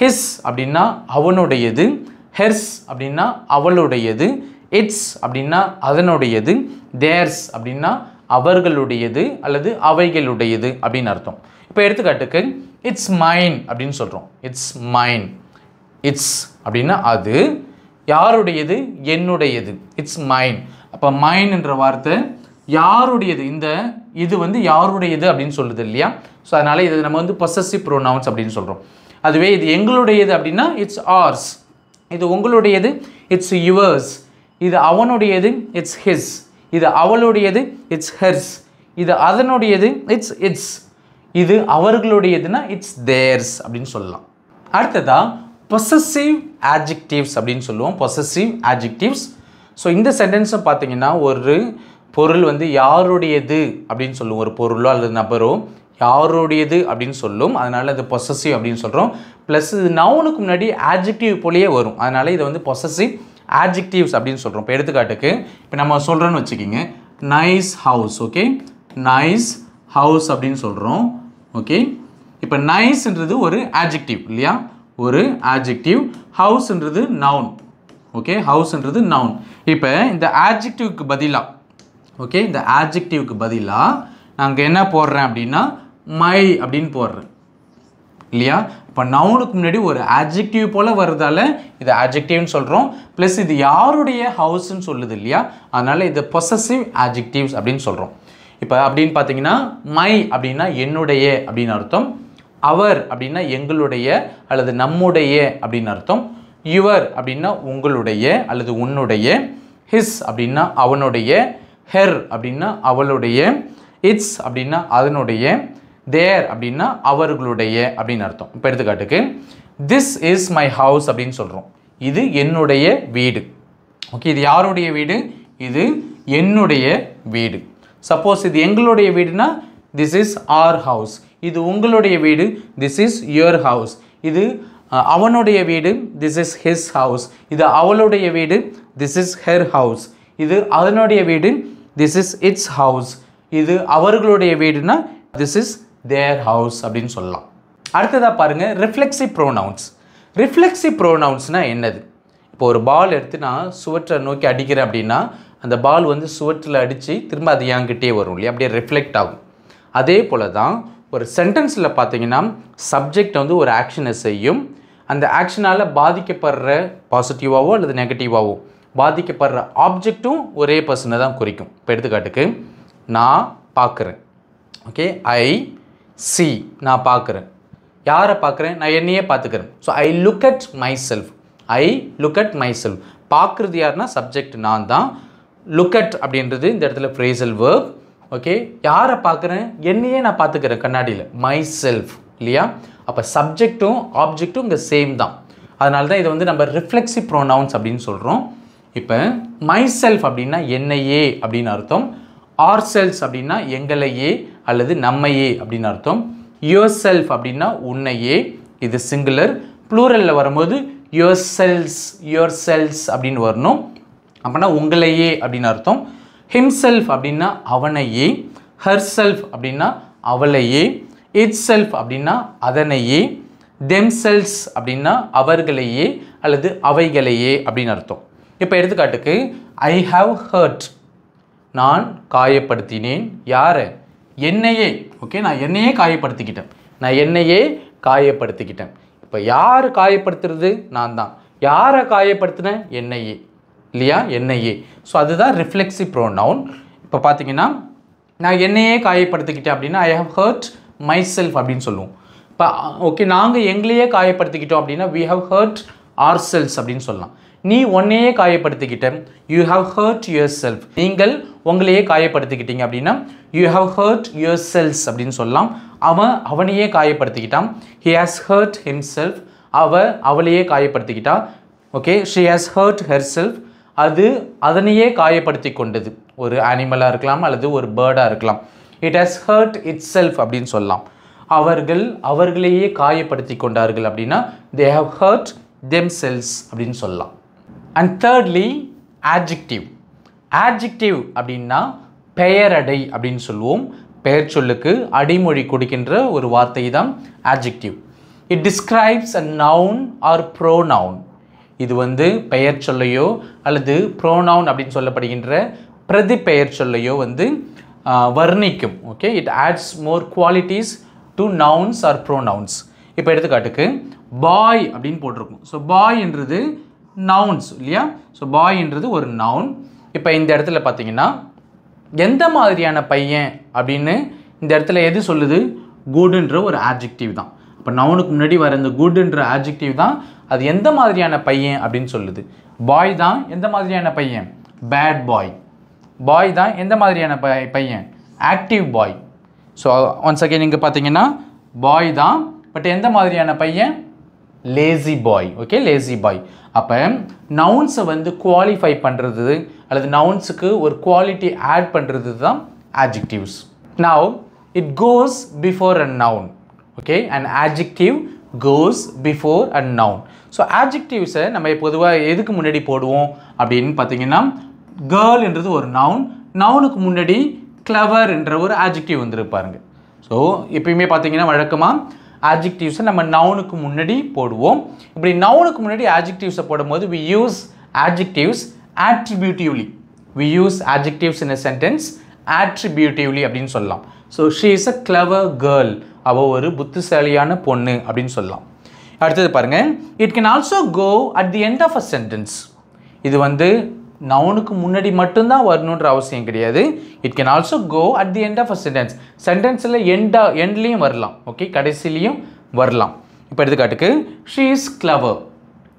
ஹிஸ் அப்படின்னா அவனுடையது ஹெர்ஸ் அப்படின்னா அவளுடையது இட்ஸ் அப்படின்னா அதனுடையது தேர்ஸ் அப்படின்னா அவர்களுடையது அல்லது அவைகளுடையது அப்படின்னு அர்த்தம் இப்போ எடுத்துக்காட்டுக்கு இட்ஸ் மைன் அப்படின்னு சொல்கிறோம் இட்ஸ் மைன் இட்ஸ் அப்படின்னா அது யாருடையது என்னுடையது இட்ஸ் மைன் அப்போ மைன் என்ற வார்த்தை யாருடையது இந்த இது வந்து யாருடையது அப்படின்னு சொல்லுது இல்லையா ஸோ அதனால் இது நம்ம வந்து பொசசிவ் ப்ரோனவுன்ஸ் அப்படின்னு சொல்கிறோம் அதுவே இது எங்களுடையது அப்படின்னா இட்ஸ் ஆர்ஸ் இது உங்களுடையது இட்ஸ் யுவர்ஸ் இது அவனுடையது இட்ஸ் ஹிஸ் இது அவளுடையது இட்ஸ் ஹெர்ஸ் இது அதனுடையது இட்ஸ் இட்ஸ் இது அவர்களுடையதுன்னா இட்ஸ் தேர்ஸ் அப்படின்னு சொல்லலாம் அடுத்ததாக பொசசிவ் ஆஜெக்டிவ்ஸ் அப்படின்னு சொல்லுவோம் பொசசிவ் ஆஜெக்டிவ்ஸ் ஸோ இந்த சென்டென்ஸை பார்த்தீங்கன்னா ஒரு பொருள் வந்து யாருடையது அப்படின்னு சொல்லுவோம் ஒரு பொருளோ அல்லது நபரோ யாருடையது அப்படின்னு சொல்லும் அதனால் அது பொசசிவ் அப்படின்னு சொல்கிறோம் ப்ளஸ் இது நவுனுக்கு முன்னாடி ஆஜெக்டிவ் போலேயே வரும் அதனால் இதை வந்து பொசசிவ் ஆஜெக்டிவ்ஸ் அப்படின்னு சொல்கிறோம் இப்போ எடுத்துக்காட்டுக்கு இப்போ நம்ம சொல்கிறோன்னு வச்சுக்கிங்க nice house okay nice house அப்படின்னு சொல்கிறோம் ஓகே இப்போ நைஸ்ன்றது ஒரு ஆஜெக்டிவ் இல்லையா ஒரு ஆப்ஜெக்டிவ் ஹவுஸ்ன்றது நவுன் ஓகே ஹவுஸ்ன்றது நவுன் இப்போ இந்த ஆப்ஜெக்டிவ்க்கு பதிலாக ஓகே இந்த ஆப்ஜெக்டிவ்க்கு பதிலாக நாங்கள் என்ன போடுறேன் அப்படின்னா மை அப்படின்னு போடுறேன் இல்லையா இப்போ நவுனுக்கு முன்னாடி ஒரு ஆப்ஜெக்டிவ் போல் வர்றதால இது ஆப்ஜெக்டிவ்னு சொல்கிறோம் ப்ளஸ் இது யாருடைய ஹவுஸ்ன்னு சொல்லுது இல்லையா அதனால் இது பொசசிவ் ஆப்ஜெக்டிவ்ஸ் அப்படின்னு சொல்கிறோம் இப்போ அப்படின்னு பார்த்தீங்கன்னா மை அப்படின்னா என்னுடைய அப்படின்னு அர்த்தம் அவர் அப்படின்னா எங்களுடைய அல்லது நம்முடைய அப்படின்னு அர்த்தம் யுவர் அப்படின்னா உங்களுடைய அல்லது உன்னுடைய ஹிஸ் அப்படின்னா அவனுடைய ஹெர் அப்படின்னா அவளுடைய இட்ஸ் அப்படின்னா அதனுடைய தேர் அப்படின்னா அவர்களுடைய அப்படின்னு அர்த்தம் இப்போ எடுத்துக்காட்டுக்கு திஸ் இஸ் மை ஹவுஸ் அப்படின்னு சொல்கிறோம் இது என்னுடைய வீடு ஓகே இது யாருடைய வீடு இது என்னுடைய வீடு சப்போஸ் இது எங்களுடைய வீடுனா திஸ் இஸ் ஆர் ஹவுஸ் இது உங்களுடைய வீடு திஸ் இஸ் யுவர் ஹவுஸ் இது அவனுடைய வீடு திஸ் இஸ் ஹிஸ் ஹவுஸ் இது அவளுடைய வீடு திஸ் இஸ் ஹெர் ஹவுஸ் இது அதனுடைய வீடு திஸ் இஸ் இட்ஸ் ஹவுஸ் இது அவர்களுடைய வீடுனா திஸ் இஸ் தேர் ஹவுஸ் அப்படின்னு சொல்லலாம் அடுத்ததாக பாருங்கள் ரிஃப்ளெக்ஸி ப்ரோனவுன்ஸ் ரிஃப்ளெக்ஸி ப்ரோனவுன்ஸ்னால் என்னது இப்போ ஒரு பால் எடுத்து நான் சுவற்றை நோக்கி அடிக்கிறேன் அப்படின்னா அந்த பால் வந்து சுவற்றில் அடித்து திரும்ப அது என்கிட்டே வரும் இல்லையா அப்படியே ரிஃப்ளெக்ட் ஆகும் அதே போல் தான் ஒரு சென்டென்ஸில் பார்த்தீங்கன்னா சப்ஜெக்ட் வந்து ஒரு ஆக்ஷனை செய்யும் அந்த ஆக்ஷனால் பாதிக்கப்படுற பாசிட்டிவாகவோ அல்லது நெகட்டிவாகவோ பாதிக்கப்படுற ஆப்ஜெக்ட்டும் ஒரே பர்சனை தான் குறிக்கும் இப்போ எடுத்துக்காட்டுக்கு நான் பார்க்குறேன் ஓகே ஐ சி நான் பார்க்குறேன் யாரை பார்க்குறேன் நான் என்னையே பார்த்துக்கிறேன் so I look at myself I look at myself பார்க்குறது யாருன்னா சப்ஜெக்ட் நான் தான் லுக் அட் அப்படின்றது இந்த இடத்துல ஃப்ரேசல் வேர்க் ஓகே யாரை பார்க்குறேன் என்னையே நான் பார்த்துக்கிறேன் கண்ணாடியில் மை செல்ஃப் இல்லையா அப்போ சப்ஜெக்ட்டும் ஆப்ஜெக்ட்டும் இங்கே சேம் தான் அதனால தான் இதை வந்து நம்ம ரிஃப்ளெக்சி ப்ரொனவுன்ஸ் அப்படின்னு சொல்கிறோம் இப்போ மை செல்ஃப் அப்படின்னா என்னையே அப்படின்னு அர்த்தம் ஆர் செல்ஸ் அப்படின்னா எங்களையே அல்லது நம்மையே அப்படின்னு அர்த்தம் யுவர் செல்ஃப் அப்படின்னா உன்னையே இது சிங்குலர் ப்ளூரலில் வரும்போது யுவர் செல்ஸ் யுவர் செல்ஸ் அப்படின்னு வரணும் அப்படின்னா உங்களையே அப்படின்னு அர்த்தம் ஹிம்செல்ஃப் அப்படின்னா அவனையே ஹர்செல்ஃப் அப்படின்னா அவளையே இட் செல்ஃப் அப்படின்னா அதனையே தெம்செல்ஸ் அப்படின்னா அவர்களையே அல்லது அவைகளையே அப்படின்னு அர்த்தம் இப்போ எடுத்துக்காட்டுக்கு ஐ ஹாவ் ஹர்ட் நான் காயப்படுத்தினேன் யாரை என்னையே ஓகே நான் என்னையே காயப்படுத்திக்கிட்டேன் நான் என்னையே காயப்படுத்திக்கிட்டேன் இப்போ யார் காயப்படுத்துறது நான் தான் யாரை காயப்படுத்தினேன் என்னையே இல்லையா என்ஐஏ ஸோ அதுதான் ரிஃப்ளெக்ஸி ப்ரோனவுன் இப்போ பார்த்தீங்கன்னா நான் என்னையே காயப்படுத்திக்கிட்டேன் அப்படின்னா I have hurt myself அப்படின்னு சொல்லுவோம் இப்போ ஓகே நாங்கள் எங்களையே காயப்படுத்திக்கிட்டோம் அப்படின்னா we have hurt ourselves அப்படின்னு சொல்லலாம் நீ உன்னையே காயப்படுத்திக்கிட்ட you have hurt yourself நீங்கள் உங்களையே காயப்படுத்திக்கிட்டீங்க அப்படின்னா you have hurt yourselves அப்படின்னு சொல்லலாம் அவன் அவனையே காயப்படுத்திக்கிட்டான் he has hurt himself அவள் அவளையே காயப்படுத்திக்கிட்டா okay she has hurt herself அது அதனையே காயப்படுத்தி கொண்டது ஒரு அனிமலாக இருக்கலாம் அல்லது ஒரு பேர்டாக இருக்கலாம் it has hurt itself அப்படின்னு சொல்லலாம் அவர்கள் அவர்களையே காயப்படுத்தி கொண்டார்கள் அப்படின்னா they have hurt themselves அப்படின்னு சொல்லலாம் அண்ட் தேர்ட்லி ஆட்ஜிக்டிவ் ஆட்ஜிக்டிவ் அப்படின்னா பெயரடை அப்படின்னு சொல்லுவோம் பெயர் சொல்லுக்கு அடிமொழி கொடுக்கின்ற ஒரு வார்த்தை தான் adjective it describes a noun or pronoun இது வந்து பெயர் சொல்லையோ அல்லது ப்ரோனவுன் அப்படின்னு சொல்லப்படுகின்ற பிரதி பெயர் சொல்லையோ வந்து வர்ணிக்கும் okay it adds more qualities to nouns or pronouns இப்போ எடுத்துக்காட்டுக்கு பாய் அப்படின்னு போட்டிருக்கும் ஸோ பாய் என்றது நவுன்ஸ் இல்லையா ஸோ பாய்ன்றது ஒரு நவுன் இப்போ இந்த இடத்துல பார்த்தீங்கன்னா எந்த மாதிரியான பையன் அப்படின்னு இந்த இடத்துல எது சொல்லுது குடுன்ற ஒரு ஆப்ஜெக்டிவ் தான் இப்போ நவுனுக்கு முன்னாடி வர இந்த குடுன்ற ஆப்ஜெக்டிவ் தான் அது எந்த மாதிரியான பையன் அப்படின்னு சொல்லுது பாய் தான் எந்த மாதிரியான பையன் பேட் பாய் பாய் தான் எந்த மாதிரியான பையன் active boy so once again நீங்கள் பார்த்தீங்கன்னா பாய் தான் பட் எந்த மாதிரியான பையன் lazy boy okay lazy boy அப்போ நவுன்ஸை வந்து குவாலிஃபை பண்ணுறது அல்லது நவுன்ஸுக்கு ஒரு குவாலிட்டி ஆட் பண்ணுறது தான் adjectives. Now it goes before a noun okay and adjective goes before and noun so ஆப்ஜெக்டிவ்ஸை நம்ம பொதுவாக எதுக்கு முன்னாடி போடுவோம் அப்படின்னு பார்த்தீங்கன்னா கேர்ள் என்றது ஒரு நவுன் நவுனுக்கு முன்னாடி கிளவர் என்ற ஒரு ஆப்ஜெக்டிவ் வந்துருப்பாருங்க ஸோ எப்பயுமே பார்த்தீங்கன்னா வழக்கமாக ஆப்ஜெக்டிவ்ஸை நம்ம நவுனுக்கு முன்னாடி போடுவோம் இப்படி நவுனுக்கு முன்னாடி ஆப்ஜெக்டிவ்ஸை போடும்போது we use objectives attributively we use objectives in a sentence attributively அப்படின்னு சொல்லலாம் so she is a clever girl அவள் ஒரு புத்திசாலியான பொண்ணு அப்படின்னு சொல்லலாம் அடுத்தது பாருங்கள் it can also go at the end of a sentence இது வந்து நவுனுக்கு முன்னாடி மட்டும்தான் வரணுன்ற அவசியம் கிடையாது it can also go at the end of a sentence சென்டென்ஸில் எண்டா எண்ட்லேயும் வரலாம் ஓகே கடைசிலையும் வரலாம் இப்போ எடுத்துக்காட்டுக்கு ஷீ இஸ் கிளவர்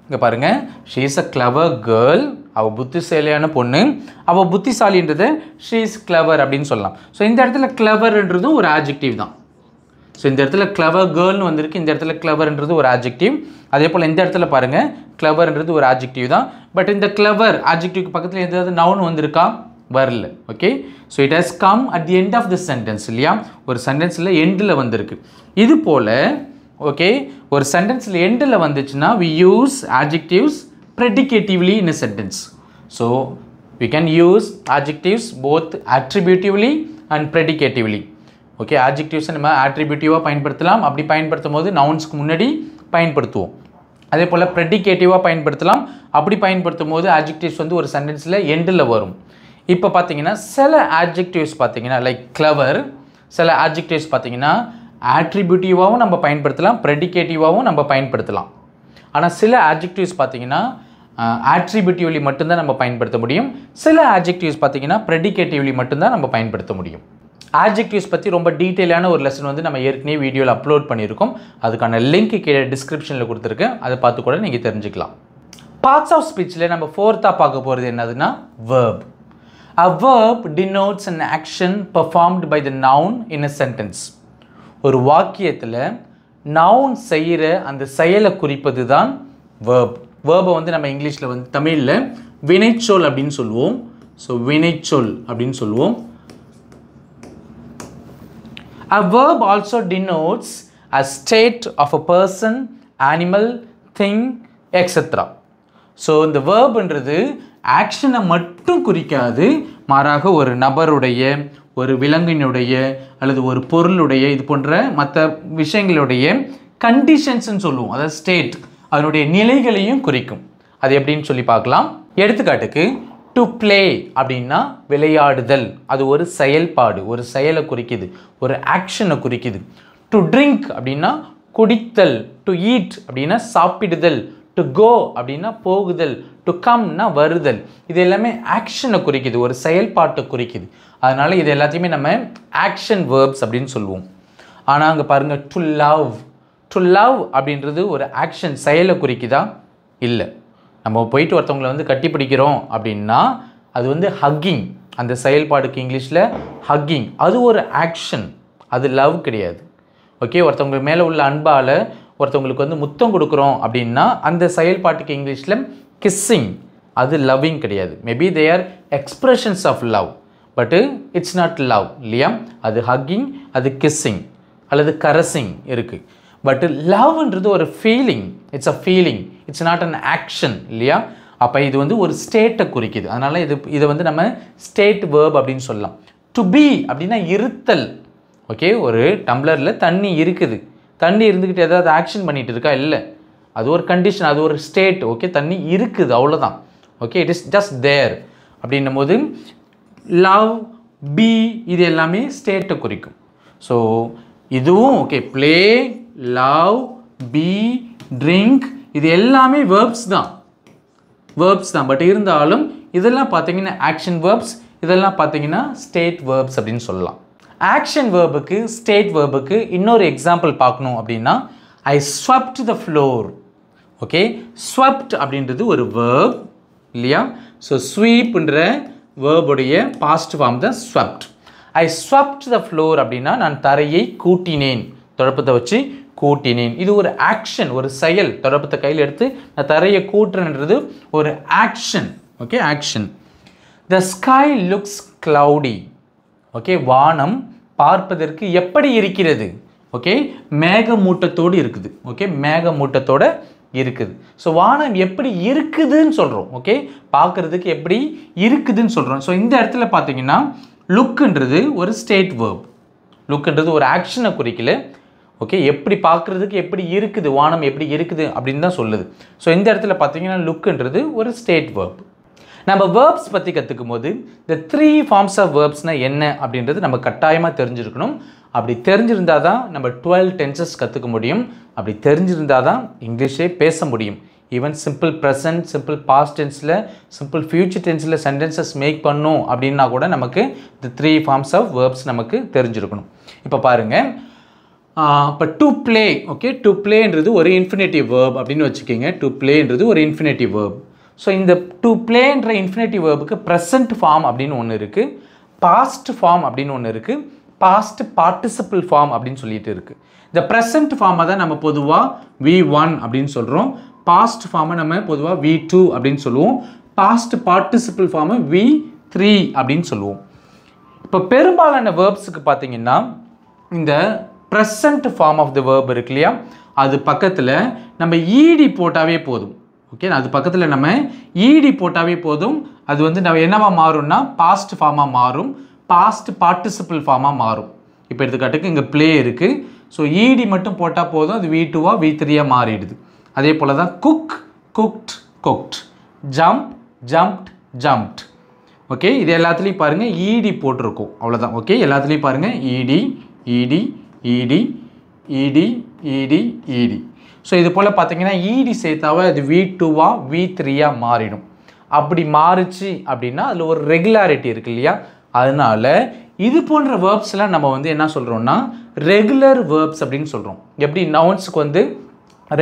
இங்கே பாருங்கள் she is a clever girl அவள் புத்திசாலியான பொண்ணு அவள் புத்திசாலின்றது ஷீ இஸ் கிளவர் அப்படின்னு சொல்லலாம் ஸோ இந்த இடத்துல கிளவர்ன்றதும் ஒரு ஆப்ஜெக்டிவ் தான் ஸோ இந்த இடத்துல கிளவர் கேர்ள்னு வந்திருக்கு இந்த இடத்துல கிளவர்ன்றது ஒரு ஆப்ஜெக்டிவ் அதே போல் இந்த இடத்துல பாருங்கள் கிளவர்ன்றது ஒரு ஆப்ஜெக்டிவ் தான் பட் இந்த கிளவர் ஆப்ஜெக்டிவ்க்கு பக்கத்தில் எதாவது நவுன் வந்திருக்கா வரல okay so it has come at the end of the sentence இல்லையா ஒரு சென்டென்ஸில் எண்டில் வந்திருக்கு இது போல் ஓகே ஒரு சென்டென்ஸில் எண்டில் வந்துச்சுன்னா we use objectives predicatively in a sentence so we can use objectives both attributively and predicatively. Okay ஆப்ஜெக்டிவ்ஸை நம்ம ஆட்ரிபியூட்டிவாக பயன்படுத்தலாம் அப்படி பயன்படுத்தும் போது நவுன்ஸ்க்கு முன்னாடி பயன்படுத்துவோம் அதே போல் ப்ரெடிகேட்டிவாக பயன்படுத்தலாம் அப்படி பயன்படுத்தும் போது ஆப்ஜெக்டிவ்ஸ் வந்து ஒரு சென்டென்ஸில் எண்டில் வரும் இப்போ பார்த்தீங்கன்னா சில ஆப்ஜெக்டிவ்ஸ் பார்த்தீங்கன்னா லைக் கிளவர் சில ஆப்ஜெக்டிவ்ஸ் பார்த்தீங்கன்னா ஆட்ரிபியூட்டிவாகவும் நம்ம பயன்படுத்தலாம் ப்ரெடிகேட்டிவாகவும் நம்ம பயன்படுத்தலாம் ஆனால் சில ஆப்ஜெக்டிவ்ஸ் பார்த்தீங்கன்னா ஆட்ரிபியூட்டிவ்லி மட்டும்தான் நம்ம பயன்படுத்த முடியும் சில ஆப்ஜெக்டிவ்ஸ் பார்த்தீங்கன்னா ப்ரெடிகேட்டிவ்லி மட்டும்தான் நம்ம பயன்படுத்த முடியும் ஆப்ஜெக்டிவ்ஸ் பற்றி ரொம்ப டீட்டெயிலான ஒரு லெசன் வந்து நம்ம ஏற்கனவே வீடியோவில் அப்லோட் பண்ணியிருக்கோம் அதுக்கான லிங்க் கீழே டிஸ்கிரிப்ஷனில் கொடுத்துருக்கேன் அதை பார்த்து கூட நீங்கள் தெரிஞ்சுக்கலாம் பார்ட்ஸ் ஆஃப் ஸ்பீச்சில் நம்ம ஃபோர்த்தாக பார்க்க போகிறது என்னதுன்னா verb a verb denotes an action performed by the noun in a sentence ஒரு வாக்கியத்தில் நவுன் செய்கிற அந்த செயலை குறிப்பது தான் வேர்ப் வேர்பை வந்து நம்ம இங்கிலீஷில் வந்து தமிழில் வினைச்சொல் அப்படின்னு சொல்லுவோம் ஸோ வினைச்சொல் அப்படின்னு சொல்லுவோம் A verb also denotes a state of a person, animal, thing, etc. So, இந்த வேர்ப்ன்றது ஆக்ஷனை மட்டும் குறிக்காது மாறாக ஒரு நபருடைய ஒரு விலங்கினுடைய அல்லது ஒரு பொருளுடைய இது போன்ற மற்ற விஷயங்களுடைய கண்டிஷன்ஸ்ன்னு சொல்லுவோம் அதாவது ஸ்டேட் அதனுடைய நிலைகளையும் குறிக்கும் அது எப்படின்னு சொல்லி பார்க்கலாம் எடுத்துக்காட்டுக்கு டு பிளே அப்படின்னா விளையாடுதல் அது ஒரு செயல்பாடு ஒரு செயலை குறிக்குது ஒரு ஆக்ஷனை குறிக்குது டு ட்ரிங்க் அப்படின்னா குடித்தல் டு ஈட் அப்படின்னா சாப்பிடுதல் டு கோ அப்படின்னா போகுதல் டு கம்னா வருதல் இது எல்லாமே ஆக்ஷனை குறிக்குது ஒரு செயல்பாட்டை குறிக்குது அதனால் இது எல்லாத்தையுமே நம்ம ஆக்ஷன் வேர்ப்ஸ் அப்படின்னு சொல்லுவோம் ஆனால் அங்கே பாருங்கள் டு லவ் டு லவ் அப்படின்றது ஒரு ஆக்ஷன் செயலை குறிக்குதா இல்லை நம்ம போயிட்டு ஒருத்தவங்களை வந்து கட்டி பிடிக்கிறோம் அப்படின்னா அது வந்து ஹக்கிங் அந்த செயல்பாடுக்கு இங்கிலீஷில் ஹக்கிங் அது ஒரு ஆக்ஷன் அது லவ் கிடையாது ஓகே ஒருத்தவங்க மேலே உள்ள அன்பால் ஒருத்தவங்களுக்கு வந்து முத்தம் கொடுக்குறோம் அப்படின்னா அந்த செயல்பாட்டுக்கு இங்கிலீஷில் கிஸ்ஸிங் அது லவ்விங் கிடையாது maybe they are expressions of love but it's not love இல்லையா அது ஹக்கிங் அது கிஸ்ஸிங் அல்லது கரசிங் இருக்குது பட்டு லவ்ன்றது ஒரு feeling it's a feeling it's not an action இல்லையா அப்போ இது வந்து ஒரு ஸ்டேட்டை குறிக்குது அதனால் இது இதை வந்து நம்ம ஸ்டேட் வேர்ப் அப்படின்னு சொல்லலாம் டு பி அப்படின்னா இருத்தல் ஓகே ஒரு டம்ளரில் தண்ணி இருக்குது தண்ணி இருந்துக்கிட்டு ஏதாவது ஆக்ஷன் பண்ணிகிட்டு இருக்கா இல்லை அது ஒரு கண்டிஷன் அது ஒரு ஸ்டேட் ஓகே தண்ணி இருக்குது அவ்வளோதான் okay it is just there அப்படின்னும் போது லவ் பி இது எல்லாமே ஸ்டேட்டை குறிக்கும் ஸோ இதுவும் okay play love be drink இது எல்லாமே வேர்ப்ஸ் தான் வேர்ப்ஸ் தான் பட் இருந்தாலும் இதெல்லாம் பார்த்தீங்கன்னா ஆக்ஷன் வேர்ப்ஸ் இதெல்லாம் பார்த்தீங்கன்னா ஸ்டேட் வேர்ப்ஸ் அப்படின்னு சொல்லலாம் ஆக்ஷன் வேர்புக்கு ஸ்டேட் வேர்புக்கு இன்னொரு எக்ஸாம்பிள் பார்க்கணும் அப்படின்னா ஐ ஸ்வப்ட் த ஃப்ளோர் ஓகே ஸ்வப்ட் அப்படின்றது ஒரு வேர்ப் இல்லையா ஸோ ஸ்வீப்ன்ற வேர்புடைய பாஸ்ட் ஃபார்ம் தான் ஸ்வப்ட் ஐ ஸ்வப்ட் த ஃப்ளோர் அப்படின்னா நான் தரையை கூட்டினேன் தொடப்பத்தை வச்சு கூட்டினேன் இது ஒரு ஆக்ஷன் ஒரு செயல் தொடர்பத்தை கையில் எடுத்து நான் தரையை கூட்டுறேன்றது ஒரு action okay action the sky looks cloudy okay வானம் பார்ப்பதற்கு எப்படி இருக்கிறது ஓகே மேகமூட்டத்தோடு இருக்குது ஓகே மேகமூட்டத்தோட இருக்குது ஸோ வானம் எப்படி இருக்குதுன்னு சொல்கிறோம் ஓகே பார்க்குறதுக்கு எப்படி இருக்குதுன்னு சொல்கிறோம் ஸோ இந்த இடத்துல பார்த்தீங்கன்னா லுக்குன்றது ஒரு ஸ்டேட் வேர்ப் லுக்குன்றது ஒரு ஆக்ஷனை குறிக்கல ஓகே எப்படி பார்க்குறதுக்கு எப்படி இருக்குது வானம் எப்படி இருக்குது அப்படின்னு தான் சொல்லுது ஸோ இந்த இடத்துல பார்த்தீங்கன்னா லுக்குன்றது ஒரு ஸ்டேட் வேர்ப் நம்ம வேர்ப்ஸ் பற்றி கற்றுக்கும் போது இந்த த்ரீ ஃபார்ம்ஸ் ஆஃப் வேர்ப்ஸ்னால் என்ன அப்படின்றது நம்ம கட்டாயமாக தெரிஞ்சிருக்கணும் அப்படி தெரிஞ்சிருந்தால் தான் நம்ம டுவெல் டென்சஸ் கற்றுக்க முடியும் அப்படி தெரிஞ்சிருந்தால் தான் இங்கிலீஷே பேச முடியும் even simple present simple past டென்ஸில் சிம்பிள் ஃப்யூச்சர் டென்ஸில் சென்டென்சஸ் மேக் பண்ணும் அப்படின்னா கூட நமக்கு இந்த த்ரீ ஃபார்ம்ஸ் ஆஃப் வேர்ப்ஸ் நமக்கு தெரிஞ்சிருக்கணும் இப்போ பாருங்கள் இப்போ டு பிளே ஓகே டு பிளேன்றது ஒரு இன்ஃபினேட்டிவ் வேர்ப் அப்படின்னு வச்சுக்கோங்க டு பிளேன்றது ஒரு இன்ஃபினேட்டிவ் வேர்ப் ஸோ இந்த டு பிளேன்ற இன்ஃபினேட்டிவ் வேர்புக்கு ப்ரெசன்ட் ஃபார்ம் அப்படின்னு ஒன்று இருக்குது பாஸ்ட் ஃபார்ம் அப்படின்னு ஒன்று இருக்குது பாஸ்ட் பார்ட்டிசிபிள் ஃபார்ம் அப்படின்னு சொல்லிட்டு இருக்குது இந்த ப்ரெசன்ட் ஃபார்மை தான் நம்ம பொதுவாக வி ஒன் அப்படின்னு சொல்கிறோம் பாஸ்ட் ஃபார்மை நம்ம பொதுவாக வி டூ அப்படின்னு சொல்லுவோம் பாஸ்ட் பார்ட்டிசிபிள் ஃபார்மை வி த்ரீ அப்படின்னு சொல்லுவோம் இப்போ பெரும்பாலான வேர்ப்ஸுக்கு பார்த்தீங்கன்னா இந்த present form of the verb இருக்கு இல்லையா அது பக்கத்தில் நம்ம ஈடி போட்டாவே போதும் ஓகே அது பக்கத்தில் நம்ம ஈடி போட்டாவே போதும் அது வந்து நம்ம என்னவா மாறும்னா பாஸ்ட் ஃபார்மாக மாறும் பாஸ்ட் பார்ட்டிசிபிள் ஃபார்மாக மாறும் இப்போ எடுத்துக்காட்டுக்கு இங்கே ப்ளே இருக்குது ஸோ ஈடி மட்டும் போட்டால் போதும் அது வி டூவாக வி த்ரீயாக மாறிடுது அதே போல் தான் cook cooked cooked jump jumped jumped okay இது எல்லாத்துலேயும் பாருங்கள் ஈடி போட்டிருக்கோம் அவ்வளோதான் ஓகே எல்லாத்துலேயும் பாருங்கள் ஈடி ஈடி இடி இடி இடி இடி ஸோ இது போல் பார்த்தீங்கன்னா இடி e சேர்த்தாவே அது வி டூவாக வி த்ரீயாக மாறிடும் அப்படி மாறுச்சு அப்படின்னா அதில் ஒரு ரெகுலாரிட்டி இருக்கு இல்லையா அதனால் இது போன்ற வேர்ப்ஸ்லாம் நம்ம வந்து என்ன சொல்கிறோம்னா ரெகுலர் வேர்ப்ஸ் அப்படின்னு சொல்கிறோம் எப்படி நவுன்ஸுக்கு வந்து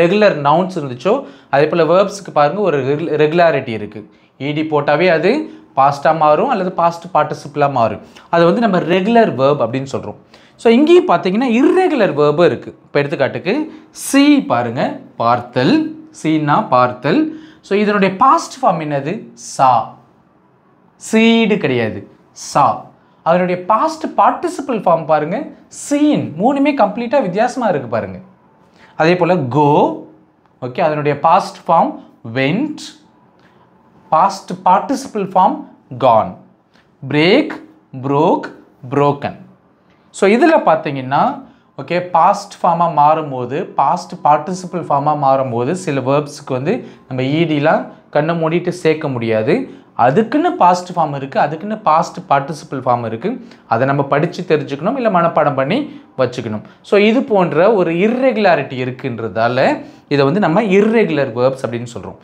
ரெகுலர் நவுன்ஸ் இருந்துச்சோ அதே போல் வேர்ப்ஸுக்கு பாருங்கள் ஒரு ரெகுலாரிட்டி இருக்குது இடி போட்டாவே அது பாஸ்ட்டாக மாறும் அல்லது பாஸ்ட் பார்ட்டிசிபிளாக மாறும் அதை வந்து நம்ம ரெகுலர் வேர்ப் அப்படின்னு சொல்கிறோம் ஸோ இங்கேயும் பார்த்தீங்கன்னா இர்ரெகுலர் வேர்பு இருக்குது இப்போ எடுத்துக்காட்டுக்கு சி பாருங்கள் பார்த்தல் சீனா பார்த்தல் ஸோ இதனுடைய பாஸ்ட் ஃபார்ம் என்னது சா சீடு கிடையாது சா அதனுடைய பாஸ்ட் பார்ட்டிசிபிள் ஃபார்ம் பாருங்கள் சீன் மூணுமே கம்ப்ளீட்டாக வித்தியாசமாக இருக்குது பாருங்கள் அதே போல் கோ ஓகே அதனுடைய past form went past participle form gone break broke broken so இதில் பார்த்தீங்கன்னா ஓகே பாஸ்ட் ஃபார்மாக மாறும்போது பாஸ்ட் பார்ட்டிசிபிள் ஃபார்மாக மாறும்போது சில வேர்ப்ஸுக்கு வந்து நம்ம ஈடிலாம் கண்ணை மூடிட்டு சேர்க்க முடியாது அதுக்குன்னு பாஸ்ட் ஃபார்ம் இருக்குது அதுக்குன்னு பாஸ்ட் பார்ட்டிசிபிள் ஃபார்ம் இருக்குது அதை நம்ம படித்து தெரிஞ்சுக்கணும் இல்லை மனப்பாடம் பண்ணி வச்சுக்கணும் ஸோ இது போன்ற ஒரு இர்ரெகுலாரிட்டி இருக்குன்றதால இதை வந்து நம்ம இர்ரெகுலர் வேர்ப்ஸ் அப்படின்னு சொல்கிறோம்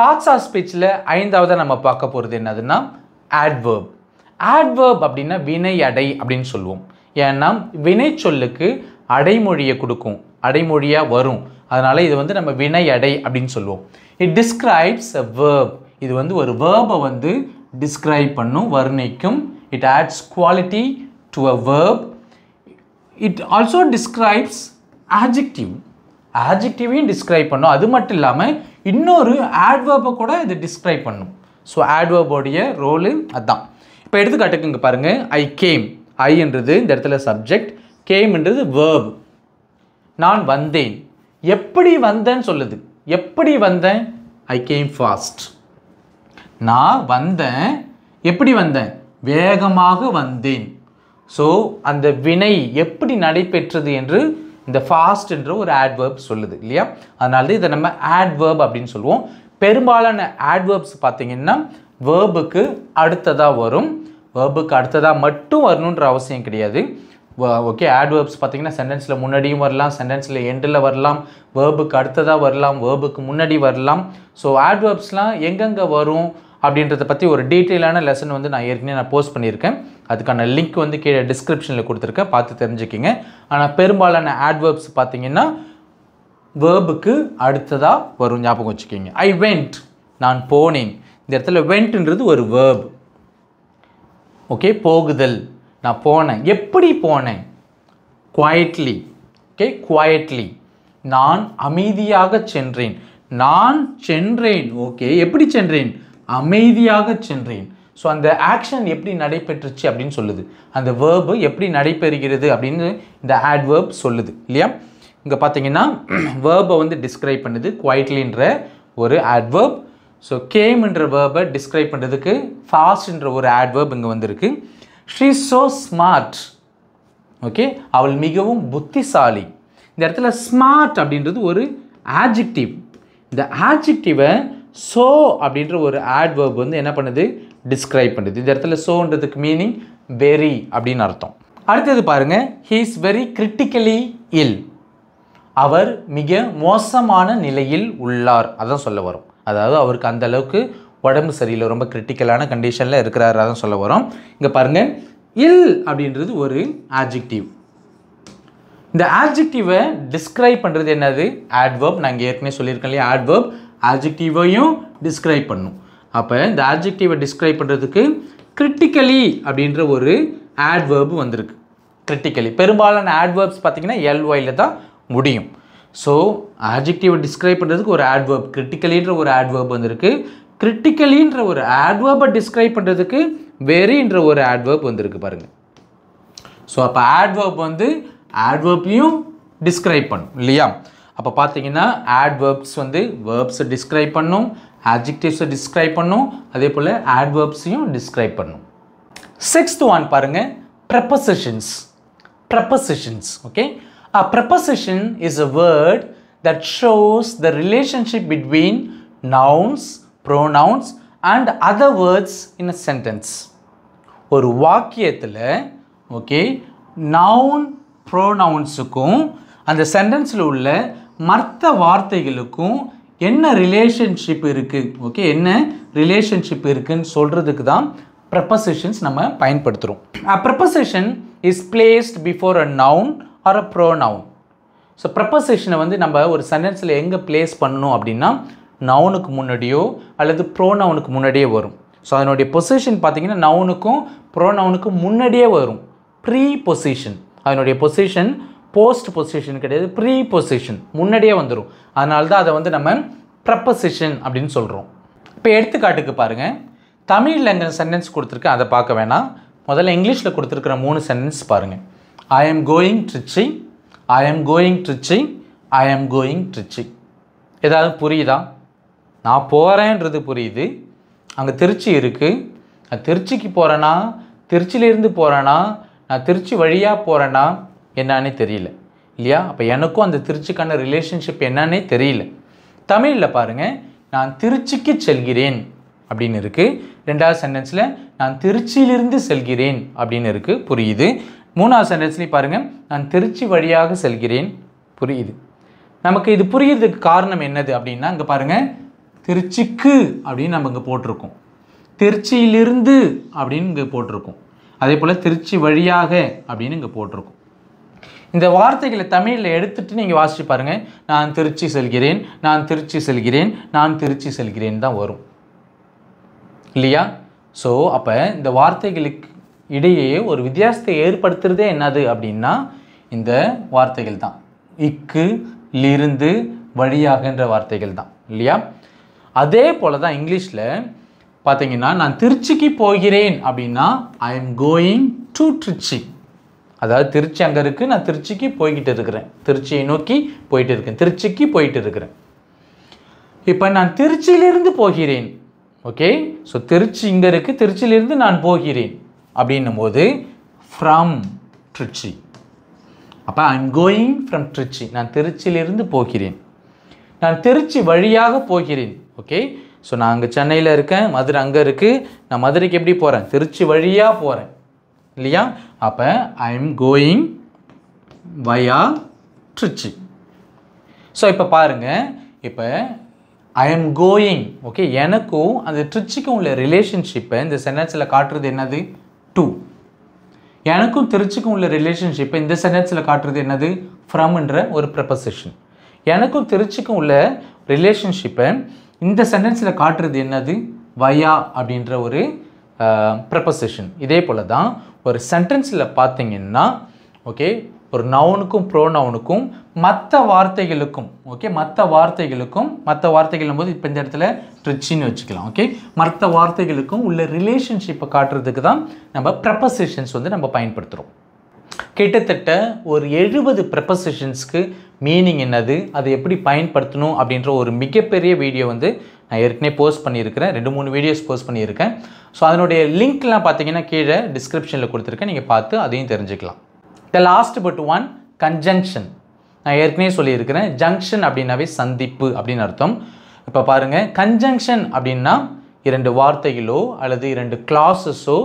பார்ட்ஸ் ஆஃப் ஸ்பீச்சில் ஐந்தாவதாக நம்ம பார்க்க போகிறது என்னதுன்னா ஆட்வேர்ப் ஆட்வேர்ப் அப்படின்னா வினை அடை அப்படின்னு சொல்லுவோம் ஏன்னா வினை சொல்லுக்கு அடைமொழியை கொடுக்கும் அடைமொழியாக வரும் அதனால் இது வந்து நம்ம வினை அடை அப்படின்னு சொல்லுவோம் இட் டிஸ்கிரைப்ஸ் அ வேர்ப் இது வந்து ஒரு வேர்பை வந்து டிஸ்கிரைப் பண்ணும் வர்ணிக்கும் it adds quality to a verb it also describes adjective ஆஜெக்டிவையும் டிஸ்கிரைப் பண்ணும் அது மட்டும் இல்லாமல் இன்னொரு ஆட்வேர்பை கூட இது டிஸ்கிரைப் பண்ணும் ஸோ ஆட்வேர்போடைய ரோலு அதுதான் இப்போ எடுத்துக்காட்டுக்கு இங்கே பாருங்கள் ஐ கேம் ஐ என்றது இந்த இடத்துல சப்ஜெக்ட் கேம் என்றது வேர்பு நான் வந்தேன் எப்படி வந்தேன்னு சொல்லுது எப்படி வந்தேன் ஐ கேம் ஃபாஸ்ட் நான் வந்தேன் எப்படி வந்தேன் வேகமாக வந்தேன் ஸோ அந்த வினை எப்படி நடைபெற்றது என்று இந்த ஃபாஸ்ட் என்ற ஒரு ஆட்வேர்ப் சொல்லுது இல்லையா அதனால தான் இதை நம்ம ஆட்வேர்ப் அப்படின்னு சொல்லுவோம் பெரும்பாலான ஆட்வேர்ப்ஸ் பார்த்தீங்கன்னா வேர்புக்கு அடுத்ததாக வரும் வேர்புக்கு அடுத்ததாக மட்டும் வரணுன்ற அவசியம் கிடையாது ஓகே ஆட்வேர்ப்ஸ் பார்த்தீங்கன்னா சென்டென்ஸில் முன்னாடியும் வரலாம் சென்டென்ஸில் எண்டில் வரலாம் வேர்புக்கு அடுத்ததாக வரலாம் வேர்புக்கு முன்னாடி வரலாம் ஸோ ஆட்வேர்ப்ஸ்லாம் எங்கெங்கே வரும் அப்படின்றத பற்றி ஒரு டீட்டெயிலான லெசன் வந்து நான் ஏற்கனவே நான் போஸ்ட் பண்ணியிருக்கேன் அதுக்கான லிங்க் வந்து கீழே டிஸ்கிரிப்ஷனில் கொடுத்துருக்கேன் பார்த்து தெரிஞ்சுக்கிங்க ஆனால் பெரும்பாலான ஆட்வேர்ப்ஸ் பார்த்தீங்கன்னா வேர்புக்கு அடுத்ததாக வரும் ஞாபகம் வச்சுக்கிங்க ஐ வெண்ட் நான் போனேன் இந்த இடத்துல வெண்ட்ன்றது ஒரு வேர்பு ஓகே போகுதல் நான் போனேன் எப்படி போனேன் குவாய்ட்லி ஓகே குவாய்ட்லி நான் அமைதியாக சென்றேன் நான் சென்றேன் ஓகே எப்படி சென்றேன் அமைதியாக சென்றேன் ஸோ அந்த ஆக்ஷன் எப்படி நடைபெற்றுச்சு அப்படின்னு சொல்லுது அந்த வேர்பு எப்படி நடைபெறுகிறது அப்படின்னு இந்த ஆட்வேர்ப் சொல்லுது இல்லையா இங்கே பார்த்தீங்கன்னா வேர்பை வந்து டிஸ்கிரைப் பண்ணுது குவாய்ட்லின்ற ஒரு ஆட்வேர்ப் ஸோ கேம்ன்ற வேர்பை டிஸ்கிரைப் பண்ணுறதுக்கு ஃபாஸ்ட்ன்ற ஒரு ஆட்வேர்ப் இங்கே வந்திருக்கு ஷீ ஸோ ஸ்மார்ட் ஓகே அவள் மிகவும் புத்திசாலி இந்த இடத்துல ஸ்மார்ட் அப்படின்றது ஒரு ஆஜெக்டிவ் இந்த ஆஜெக்டிவை ஸோ அப்படின்ற ஒரு ஆட்வேர்ப் வந்து என்ன பண்ணுது டிஸ்கிரைப் பண்ணுது இந்த இடத்துல ஸோன்றதுக்கு மீனிங் வெரி அப்படின்னு அர்த்தம் அடுத்தது பாருங்கள் he is very critically ill அவர் மிக மோசமான நிலையில் உள்ளார் அதான் சொல்ல வரும் அதாவது அவருக்கு அந்த அளவுக்கு உடம்பு சரியில்லை ரொம்ப கிரிட்டிக்கலான கண்டிஷனில் இருக்கிறாரு தான் சொல்ல வரோம் இங்கே பாருங்கள் இல் அப்படின்றது ஒரு ஆப்ஜெக்டிவ் இந்த ஆப்ஜெக்டிவை டிஸ்கிரைப் பண்ணுறது என்னது ஆட்வர்ப் நாங்கள் ஏற்கனவே சொல்லியிருக்கேன் இல்லையா ஆட்வர்ப் ஆப்ஜெக்டிவையும் டிஸ்கிரைப் பண்ணும் அப்போ இந்த ஆப்ஜெக்டிவை டிஸ்கிரைப் பண்ணுறதுக்கு கிரிட்டிக்கலி அப்படின்ற ஒரு ஆட்வர்பு வந்திருக்கு கிரிட்டிக்கலி பெரும்பாலான ஆட்வர்ப்ஸ் பார்த்திங்கன்னா எல்ஒயில் தான் முடியும் ஸோ ஆப்ஜெக்டிவை டிஸ்கிரைப் பண்ணுறதுக்கு ஒரு ஆட்வேர்ப் கிரிட்டிக்கலின்ற ஒரு ஆட்வேர்ப் வந்திருக்கு கிரிட்டிக்கலின்ற ஒரு ஆட்வேர்பை டிஸ்கிரைப் பண்ணுறதுக்கு வெரின்ற ஒரு ஆட்வேர்ப் வந்திருக்கு பாருங்கள் ஸோ அப்போ ஆட்வேர்ப் வந்து ஆட்வேர்ப்பையும் டிஸ்கிரைப் பண்ணும் இல்லையா அப்போ பார்த்தீங்கன்னா ஆட்வேர்ப்ஸ் வந்து வேர்ப்ஸை டிஸ்கிரைப் பண்ணும் ஆப்ஜெக்டிவ்ஸை டிஸ்கிரைப் பண்ணும் அதே போல் ஆட்வேர்ப்ஸையும் டிஸ்கிரைப் பண்ணும் சிக்ஸ்த் ஒன் பாருங்கள் prepositions prepositions okay A preposition is a word that shows the relationship between nouns, pronouns and other words in a sentence. ஒரு வாக்கியத்தில் ஓகே நவுன் ப்ரோனவுன்ஸுக்கும் அந்த சென்டென்ஸில் உள்ள மற்ற வார்த்தைகளுக்கும் என்ன ரிலேஷன்ஷிப் இருக்குது ஓகே என்ன ரிலேஷன்ஷிப் இருக்குதுன்னு சொல்கிறதுக்கு தான் ப்ரெப்பசிஷன்ஸ் நம்ம பயன்படுத்துகிறோம் a preposition is placed before a noun or a pronoun so ப்ரப்போசிஷனை வந்து நம்ம ஒரு சென்டென்ஸில் எங்கே ப்ளேஸ் பண்ணணும் அப்படின்னா நவுனுக்கு முன்னாடியோ அல்லது ப்ரோனவுனுக்கு முன்னாடியே வரும் ஸோ அதனுடைய பொசிஷன் பார்த்திங்கன்னா நவுனுக்கும் ப்ரோனவுனுக்கும் முன்னாடியே வரும் ப்ரீ பொசிஷன் அதனுடைய பொசிஷன் போஸ்ட் பொசிஷன் கிடையாது ப்ரீ பொசிஷன் முன்னாடியே வந்துடும் அதனால தான் அதை வந்து நம்ம ப்ரப்பசிஷன் அப்படின்னு சொல்கிறோம் இப்போ எடுத்துக்காட்டுக்கு பாருங்கள் தமிழில் எங்கள் சென்டென்ஸ் கொடுத்துருக்கேன் அதை பார்க்க வேணாம் முதல்ல இங்கிலீஷில் கொடுத்துருக்குற மூணு சென்டென்ஸ் பாருங்கள் I am going Trichy I am going Trichy I am going Trichy ஏதாவது புரியுதா நான் போகிறேன்றது புரியுது அங்கே திருச்சி இருக்குது நான் திருச்சிக்கு போகிறேன்னா திருச்சியிலேருந்து போகிறேன்னா நான் திருச்சி வழியாக போகிறேன்னா என்னன்னே தெரியல இல்லையா அப்போ எனக்கும் அந்த திருச்சிக்கான ரிலேஷன்ஷிப் என்னன்னே தெரியல தமிழில் பாருங்கள் நான் திருச்சிக்கு செல்கிறேன் அப்படின்னு இருக்குது ரெண்டாவது சென்டென்ஸில் நான் திருச்சியிலிருந்து செல்கிறேன் அப்படின்னு இருக்குது புரியுது மூணாவது சென்டென்ஸ்லையும் பாருங்கள் நான் திருச்சி வழியாக செல்கிறேன் புரியுது நமக்கு இது புரியுறதுக்கு காரணம் என்னது அப்படின்னா இங்கே பாருங்கள் திருச்சிக்கு அப்படின்னு நம்ம இங்கே போட்டிருக்கோம் திருச்சியிலிருந்து அப்படின்னு இங்கே போட்டிருக்கோம் அதே போல் திருச்சி வழியாக அப்படின்னு இங்கே போட்டிருக்கோம் இந்த வார்த்தைகளை தமிழில் எடுத்துகிட்டு நீங்கள் வாசித்து பாருங்கள் நான் திருச்சி செல்கிறேன் நான் திருச்சி செல்கிறேன் நான் திருச்சி செல்கிறேன் தான் வரும் இல்லையா ஸோ அப்போ இந்த வார்த்தைகளுக்கு இடையே ஒரு வித்தியாசத்தை ஏற்படுத்துகிறதே என்னது அப்படின்னா இந்த வார்த்தைகள் தான் இக்கு லிருந்து வழியாகின்ற வார்த்தைகள் தான் இல்லையா அதே போல் தான் இங்கிலீஷில் பார்த்தீங்கன்னா நான் திருச்சிக்கு போகிறேன் அப்படின்னா I am going to Tiruchi அதாவது திருச்சி அங்கே இருக்குது நான் திருச்சிக்கு போய்கிட்டு இருக்கிறேன் திருச்சியை நோக்கி போயிட்டு இருக்கேன் திருச்சிக்கு போயிட்டு இருக்கிறேன் இப்போ நான் திருச்சியிலிருந்து போகிறேன் ஓகே ஸோ திருச்சி இங்கே இருக்குது திருச்சியிலிருந்து நான் போகிறேன் அப்படின்னும் போது ஃப்ரம் ட்ரிச்சி அப்போ I am going from Trichy நான் திருச்சியிலிருந்து போகிறேன் நான் திருச்சி வழியாக போகிறேன் ஓகே ஸோ நான் அங்கே சென்னையில் இருக்கேன் மதுரை அங்கே இருக்குது நான் மதுரைக்கு எப்படி போகிறேன் திருச்சி வழியாக போகிறேன் இல்லையா அப்போ I am going via Trichy so இப்போ பாருங்கள் இப்போ ஐ எம் கோயிங் ஓகே எனக்கும் அந்த ட்ரிச்சிக்கும் உள்ள ரிலேஷன்ஷிப்பை இந்த சென்டென்ஸில் காட்டுறது என்னது டூ எனக்கும் திருச்சிக்கும் உள்ள ரிலேஷன்ஷிப்பை இந்த சென்டென்ஸில் காட்டுறது என்னது ஃப்ரம்ன்ற ஒரு ப்ரப்பசிஷன் எனக்கும் திருச்சிக்கும் உள்ள ரிலேஷன்ஷிப்பை இந்த சென்டென்ஸில் காட்டுறது என்னது வயா அப்படின்ற ஒரு ப்ரப்பசிஷன் இதே போல் தான் ஒரு சென்டென்ஸில் பார்த்தீங்கன்னா ஓகே ஒரு நவுனுக்கும் ப்ரோ நவுனுக்கும் மற்ற வார்த்தைகளுக்கும் ஓகே மற்ற வார்த்தைகளுக்கும் மற்ற வார்த்தைகளும் போது இப்போ இந்த இடத்துல ட்ரிச்சின்னு வச்சுக்கலாம் ஓகே மற்ற வார்த்தைகளுக்கும் உள்ள ரிலேஷன்ஷிப்பை காட்டுறதுக்கு தான் நம்ம ப்ரெப்பசிஷன்ஸ் வந்து நம்ம பயன்படுத்துகிறோம் கிட்டத்தட்ட ஒரு எழுபது ப்ரெப்பசிஷன்ஸ்க்கு மீனிங் என்னது அதை எப்படி பயன்படுத்தணும் அப்படின்ற ஒரு மிகப்பெரிய வீடியோ வந்து நான் ஏற்கனவே போஸ்ட் பண்ணியிருக்கிறேன் ரெண்டு மூணு வீடியோஸ் போஸ்ட் பண்ணியிருக்கேன் ஸோ அதனுடைய லிங்க்லாம் பார்த்தீங்கன்னா கீழே டிஸ்கிரிப்ஷனில் கொடுத்துருக்கேன் நீங்கள் பார்த்து அதையும் தெரிஞ்சுக்கலாம் the last but one conjunction நான் ஏற்கனவே சொல்லியிருக்கிறேன் ஜங்ஷன் அப்படின்னாவே சந்திப்பு அப்படின்னு அர்த்தம் இப்போ பாருங்கள் கன்ஜங்ஷன் அப்படின்னா இரண்டு வார்த்தைகளோ அல்லது இரண்டு கிளாஸஸோ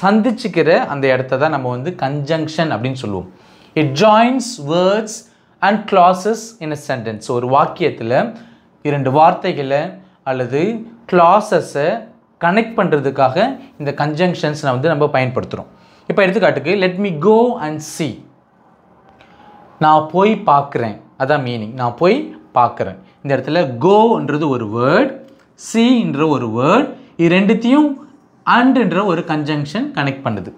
சந்திச்சுக்கிற அந்த இடத்த தான் நம்ம வந்து கன்ஜங்ஷன் அப்படின்னு சொல்லுவோம் it joins words and clauses in a sentence ஒரு வாக்கியத்தில் இரண்டு வார்த்தைகளை அல்லது கிளாஸஸை கனெக்ட் பண்ணுறதுக்காக இந்த கன்ஜங்ஷன்ஸ் வந்து நம்ம பயன்படுத்துகிறோம் இப்போ எடுத்துக்காட்டுக்கு let me go and see நான் போய் பார்க்குறேன் அதான் மீனிங் நான் போய் பார்க்குறேன் இந்த இடத்துல கோன்றது ஒரு வேர்ட் சின்ற ஒரு வேர்ட் இது ரெண்டுத்தையும் அண்டுன்ற ஒரு கன்ஜங்ஷன் கனெக்ட் பண்ணுது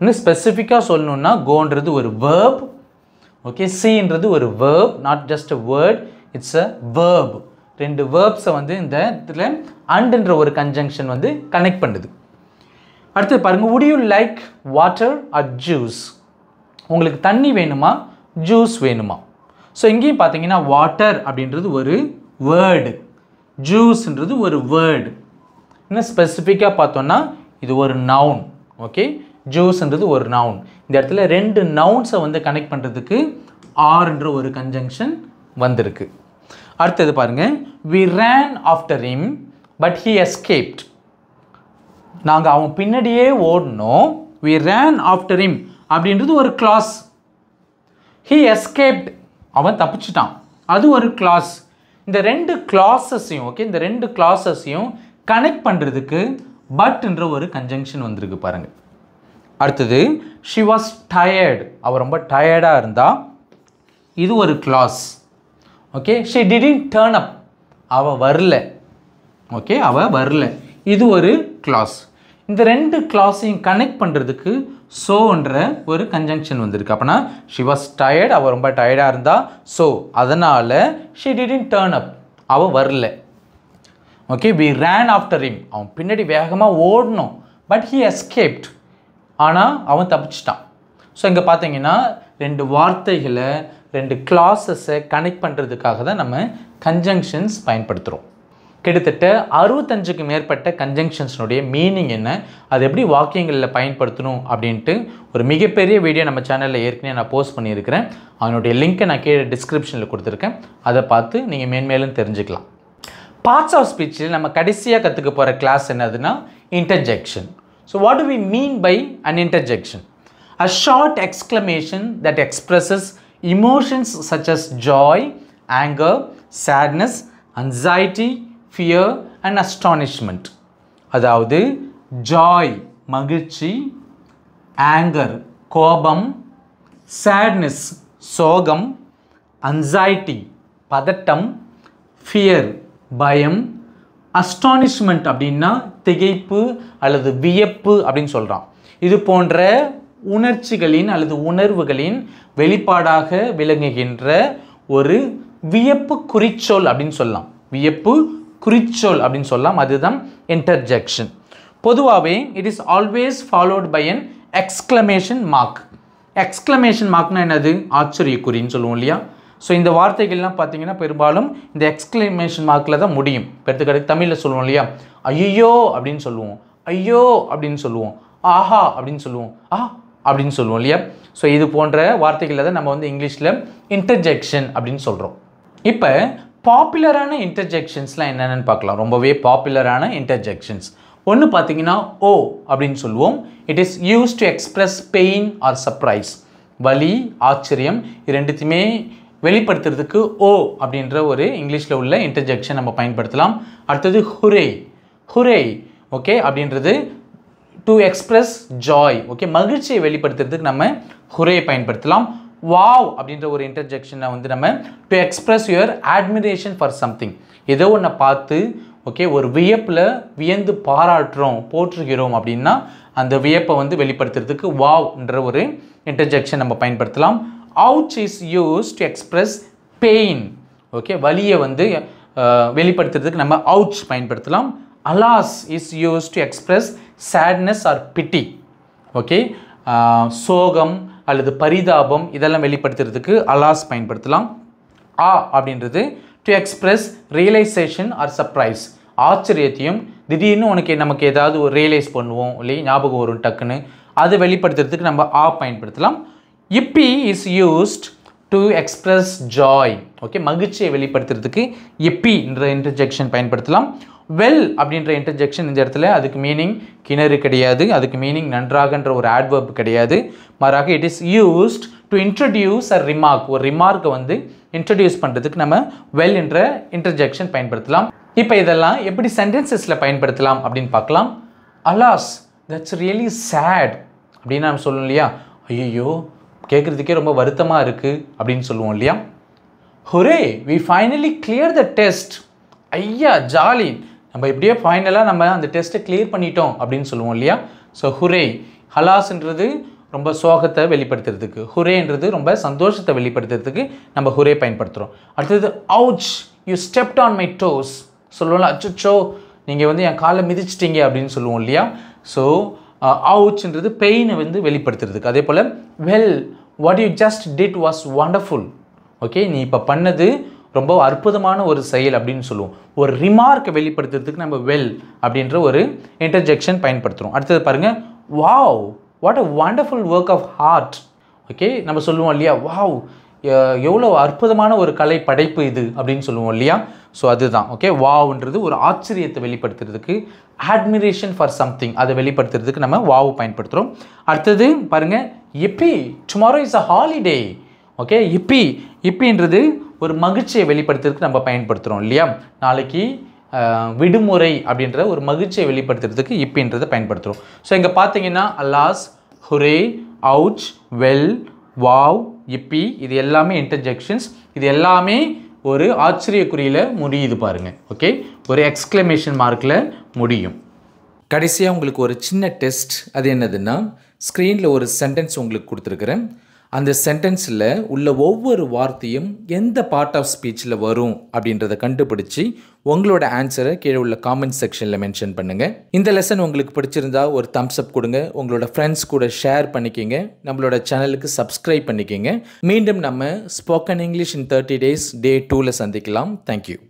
இன்னும் ஸ்பெசிஃபிக்காக சொல்லணுன்னா கோன்றது ஒரு வேர்ப் ஓகே சின்றது ஒரு verb not just a word it's a verb ரெண்டு வேர்ப்ஸை வந்து இந்த இடத்துல அண்டுன்ற ஒரு கன்ஜங்ஷன் வந்து கனெக்ட் பண்ணுது அடுத்து பாருங்கள் would you like water at juice உங்களுக்கு தண்ணி வேணுமா ஜூஸ் வேணுமா ஸோ இங்கேயும் பார்த்தீங்கன்னா வாட்டர் அப்படின்றது ஒரு வேர்டு ஜூஸ்ன்றது ஒரு வேர்டு இன்னும் ஸ்பெசிஃபிக்காக பார்த்தோன்னா இது ஒரு நவுன் ஓகே ஜூஸ்ன்றது ஒரு நவுன் இந்த இடத்துல ரெண்டு நவுன்ஸை வந்து கனெக்ட் பண்ணுறதுக்கு ஆர்ன்ற ஒரு கன்ஜங்ஷன் வந்திருக்கு அடுத்தது பாருங்கள் we ran after him but he escaped நாங்கள் அவன் பின்னாடியே ஓடணும் வி ரேன் ஆஃப்டர் இம் அப்படின்றது ஒரு கிளாஸ் ஹீ எஸ்கேப்ட் அவன் தப்பிச்சிட்டான் அது ஒரு கிளாஸ் இந்த ரெண்டு கிளாஸஸையும் ஓகே இந்த ரெண்டு கிளாஸஸையும் கனெக்ட் பண்ணுறதுக்கு பட்ன்ற ஒரு கன்ஜங்ஷன் வந்திருக்கு பாருங்கள் அடுத்தது ஷி வாஸ் டயர்டு அவள் ரொம்ப டயர்டாக இருந்தால் இது ஒரு class okay she didn't turn up அவள் வரல ஓகே அவள் வரல இது ஒரு கிளாஸ் இந்த ரெண்டு கிளாஸையும் கனெக்ட் பண்ணுறதுக்கு ஸோன்ற ஒரு கன்ஜங்ஷன் வந்திருக்கு அப்போனா ஷி வாஸ் டயர்ட் அவள் ரொம்ப டயர்டாக இருந்தால் ஸோ அதனால் ஷி டிடின் டேர்ன் அப் அவள் வரல okay we ran after him அவன் பின்னாடி வேகமாக ஓடணும் பட் ஹி எஸ்கேப்ட் ஆனால் அவன் தப்பிச்சிட்டான் ஸோ இங்கே பார்த்தீங்கன்னா ரெண்டு வார்த்தைகளை ரெண்டு கிளாஸஸை கனெக்ட் பண்ணுறதுக்காக தான் நம்ம கன்ஜங்ஷன்ஸ் பயன்படுத்துகிறோம் கிட்டத்தட்ட அறுபத்தஞ்சுக்கு மேற்பட்ட கன்ஜங்ஷன்ஸ்னுடைய மீனிங் என்ன அது எப்படி வாக்கியங்களில் பயன்படுத்தணும் அப்படின்ட்டு ஒரு மிகப்பெரிய வீடியோ நம்ம சேனலில் ஏற்கனவே நான் போஸ்ட் பண்ணியிருக்கிறேன் அதனுடைய லிங்க்கை நான் கீழே டிஸ்கிரிப்ஷனில் கொடுத்துருக்கேன் அதை பார்த்து நீங்கள் மேன்மேலும் தெரிஞ்சுக்கலாம் பார்ட்ஸ் ஆஃப் ஸ்பீச்சில் நம்ம கடைசியாக கற்றுக்க போகிற கிளாஸ் என்னதுன்னா interjection so what do we mean by an interjection a short exclamation that expresses emotions such as joy anger sadness anxiety fear and astonishment அதாவது ஜாய் மகிழ்ச்சி ஆங்கர் கோபம் சேட்னஸ் சோகம் அன்சைட்டி பதட்டம் ஃபியர் பயம் அஸ்டானிஷ்மெண்ட் அப்படின்னா திகைப்பு அல்லது வியப்பு அப்படின்னு சொல்கிறான் இது போன்ற உணர்ச்சிகளின் அல்லது உணர்வுகளின் வெளிப்பாடாக விளங்குகின்ற ஒரு வியப்பு குறிச்சொல் அப்படின்னு சொல்லலாம் வியப்பு குறிச்சொல் அப்படின்னு சொல்லலாம் அதுதான் இன்டர்ஜெக்ஷன் பொதுவாகவே it is always followed by an exclamation mark exclamation மார்க்னா என்னது ஆச்சரியக்குறின்னு சொல்லுவோம் இல்லையா ஸோ இந்த வார்த்தைகள்லாம் பார்த்தீங்கன்னா பெரும்பாலும் இந்த எக்ஸ்க்ளமேஷன் மார்க்கில் தான் முடியும் எடுத்துக்காட்டு தமிழில் சொல்லுவோம் இல்லையா ஐயோ அப்படின்னு சொல்லுவோம் ஐயோ அப்படின்னு சொல்லுவோம் ஆஹா அப்படின்னு சொல்லுவோம் ஆ அப்படின்னு சொல்லுவோம் இல்லையா ஸோ இது போன்ற வார்த்தைகளில் தான் நம்ம வந்து இங்கிலீஷில் இன்டர்ஜெக்ஷன் அப்படின்னு சொல்கிறோம் இப்போ பாப்புலரான இன்டர்ஜெக்ஷன்ஸ்லாம் என்னென்னு பார்க்கலாம் ரொம்பவே பாப்புலரான இன்டர்ஜெக்ஷன்ஸ் ஒன்று பார்த்தீங்கன்னா ஓ அப்படின்னு சொல்லுவோம் it is use to express pain or surprise வலி ஆச்சரியம் இது ரெண்டுத்தையுமே வெளிப்படுத்துறதுக்கு ஓ அப்படின்ற ஒரு இங்கிலீஷில் உள்ள இன்டர்ஜெக்ஷன் நம்ம பயன்படுத்தலாம் அடுத்தது ஹுரே ஹுரே ஓகே அப்படின்றது டு எக்ஸ்பிரஸ் ஜாய் ஓகே மகிழ்ச்சியை வெளிப்படுத்துறதுக்கு நம்ம ஹுரே பயன்படுத்தலாம் வாவ் அப்படின்ற ஒரு இன்டர்ஜெக்ஷனை வந்து நம்ம to express your admiration for something ஏதோ ஒன்றை பார்த்து ஓகே ஒரு வியப்பில் வியந்து பாராட்டுறோம் போற்றுகிறோம் அப்படின்னா அந்த வியப்பை வந்து வெளிப்படுத்துறதுக்கு வாவ்ன்ற ஒரு இன்டர்ஜெக்ஷன் நம்ம பயன்படுத்தலாம் ouch is use to express pain okay வலியை வந்து வெளிப்படுத்துறதுக்கு நம்ம அவுச் பயன்படுத்தலாம் alas is use to express sadness or pity okay சோகம் அல்லது பரிதாபம் இதெல்லாம் வெளிப்படுத்துறதுக்கு அலாஸ் பயன்படுத்தலாம் ஆ அப்படின்றது to express realisation or surprise ஆச்சரியத்தையும் திடீர்னு உனக்கு நமக்கு ஏதாவது ஒரு ரியலைஸ் பண்ணுவோம் இல்லையா ஞாபகம் வரும் டக்குன்னு அதை வெளிப்படுத்துறதுக்கு நம்ம ஆ பயன்படுத்தலாம் yippee is used to express joy okay மகிழ்ச்சியை வெளிப்படுத்துறதுக்கு எப்பின்ற இன்டர்ஜெக்ஷன் பயன்படுத்தலாம் வெல் அப்படின்ற இன்டர்ஜெக்ஷன் இந்த இடத்துல அதுக்கு மீனிங் கிணறு கிடையாது அதுக்கு மீனிங் நன்றாகன்ற ஒரு ஆட்வர்ப் கிடையாது மாறாக it is used to introduce a remark ஒரு ரிமார்க்கை வந்து இன்ட்ரடியூஸ் பண்ணுறதுக்கு நம்ம வெல் என்ற இன்டர்ஜெக்ஷன் பயன்படுத்தலாம் இப்போ இதெல்லாம் எப்படி சென்டென்சஸில் பயன்படுத்தலாம் அப்படின்னு பார்க்கலாம் அலாஸ் தட்ஸ் ரியலி சேட் அப்படின்னு நம்ம சொல்லணும் இல்லையா ஐயோ கேட்குறதுக்கே ரொம்ப வருத்தமாக இருக்குது அப்படின்னு சொல்லுவோம் இல்லையா hooray we finally clear the test ஐயா ஜாலி நம்ம எப்படியோ ஃபைனலாக நம்ம அந்த டெஸ்ட்டை கிளியர் பண்ணிட்டோம் அப்படின்னு சொல்லுவோம் இல்லையா ஸோ ஹுரே ஹலாஸ்ன்றது ரொம்ப சோகத்தை வெளிப்படுத்துறதுக்கு ஹுரேன்றது ரொம்ப சந்தோஷத்தை வெளிப்படுத்துறதுக்கு நம்ம ஹுரே பயன்படுத்துகிறோம் அடுத்தது ouch you stepped on my toes சொல்லுவோம்ல அச்சுச்சோ நீங்கள் வந்து என் காலை மிதிச்சிட்டிங்க அப்படின்னு சொல்லுவோம் இல்லையா ஸோ அவுச்ன்றது பெயினை வந்து வெளிப்படுத்துறதுக்கு அதே போல் well what you just did was wonderful okay நீ இப்போ பண்ணது ரொம்ப அற்புதமான ஒரு செயல் அப்படின்னு சொல்லுவோம் ஒரு ரிமார்க்கை வெளிப்படுத்துறதுக்கு நம்ம வெல் அப்படின்ற ஒரு இன்டர்ஜெக்ஷன் பயன்படுத்துகிறோம் அடுத்தது பாருங்கள் wow what a wonderful work of heart okay நம்ம சொல்லுவோம் இல்லையா வாவ் எவ்வளோ அற்புதமான ஒரு கலை படைப்பு இது அப்படின்னு சொல்லுவோம் இல்லையா ஸோ அதுதான் ஓகே வாவ்ன்றது ஒரு ஆச்சரியத்தை வெளிப்படுத்துறதுக்கு அட்மிரேஷன் ஃபார் சம்திங் அதை வெளிப்படுத்துறதுக்கு நம்ம வாவ் பயன்படுத்துகிறோம் அடுத்தது பாருங்கள் yippee tomorrow is a holiday okay yippee இப்பின்றது ஒரு மகிழ்ச்சியை வெளிப்படுத்துறதுக்கு நம்ம பயன்படுத்துகிறோம் இல்லையா நாளைக்கு விடுமுறை அப்படின்ற ஒரு மகிழ்ச்சியை வெளிப்படுத்துறதுக்கு இப்பின்றதை பயன்படுத்துகிறோம் ஸோ இங்கே பார்த்தீங்கன்னா alas hurray ouch well wow yippee இது எல்லாமே இன்டர்ஜெக்ஷன்ஸ் இது எல்லாமே ஒரு ஆச்சரியக்குறியில் முடியுது பாருங்கள் ஓகே ஒரு எக்ஸ்க்ளமேஷன் மார்க்கில் முடியும் கடைசியாக உங்களுக்கு ஒரு சின்ன டெஸ்ட் அது என்னதுன்னா ஸ்க்ரீனில் ஒரு சென்டென்ஸ் உங்களுக்கு கொடுத்துருக்குறேன் அந்த சென்டென்ஸில் உள்ள ஒவ்வொரு வார்த்தையும் எந்த பார்ட் ஆஃப் ஸ்பீச்சில் வரும் அப்படின்றத கண்டுபிடிச்சி உங்களோட ஆன்சரை கீழே உள்ள காமெண்ட் செக்ஷனில் மென்ஷன் பண்ணுங்கள் இந்த லெசன் உங்களுக்கு பிடிச்சிருந்தா ஒரு தம்ஸ் அப் கொடுங்க உங்களோட ஃப்ரெண்ட்ஸ் கூட ஷேர் பண்ணிக்கிங்க நம்மளோட சேனலுக்கு சப்ஸ்கிரைப் பண்ணிக்கிங்க மீண்டும் நம்ம spoken English in thirty days day டூவில் சந்திக்கலாம் தேங்க்யூ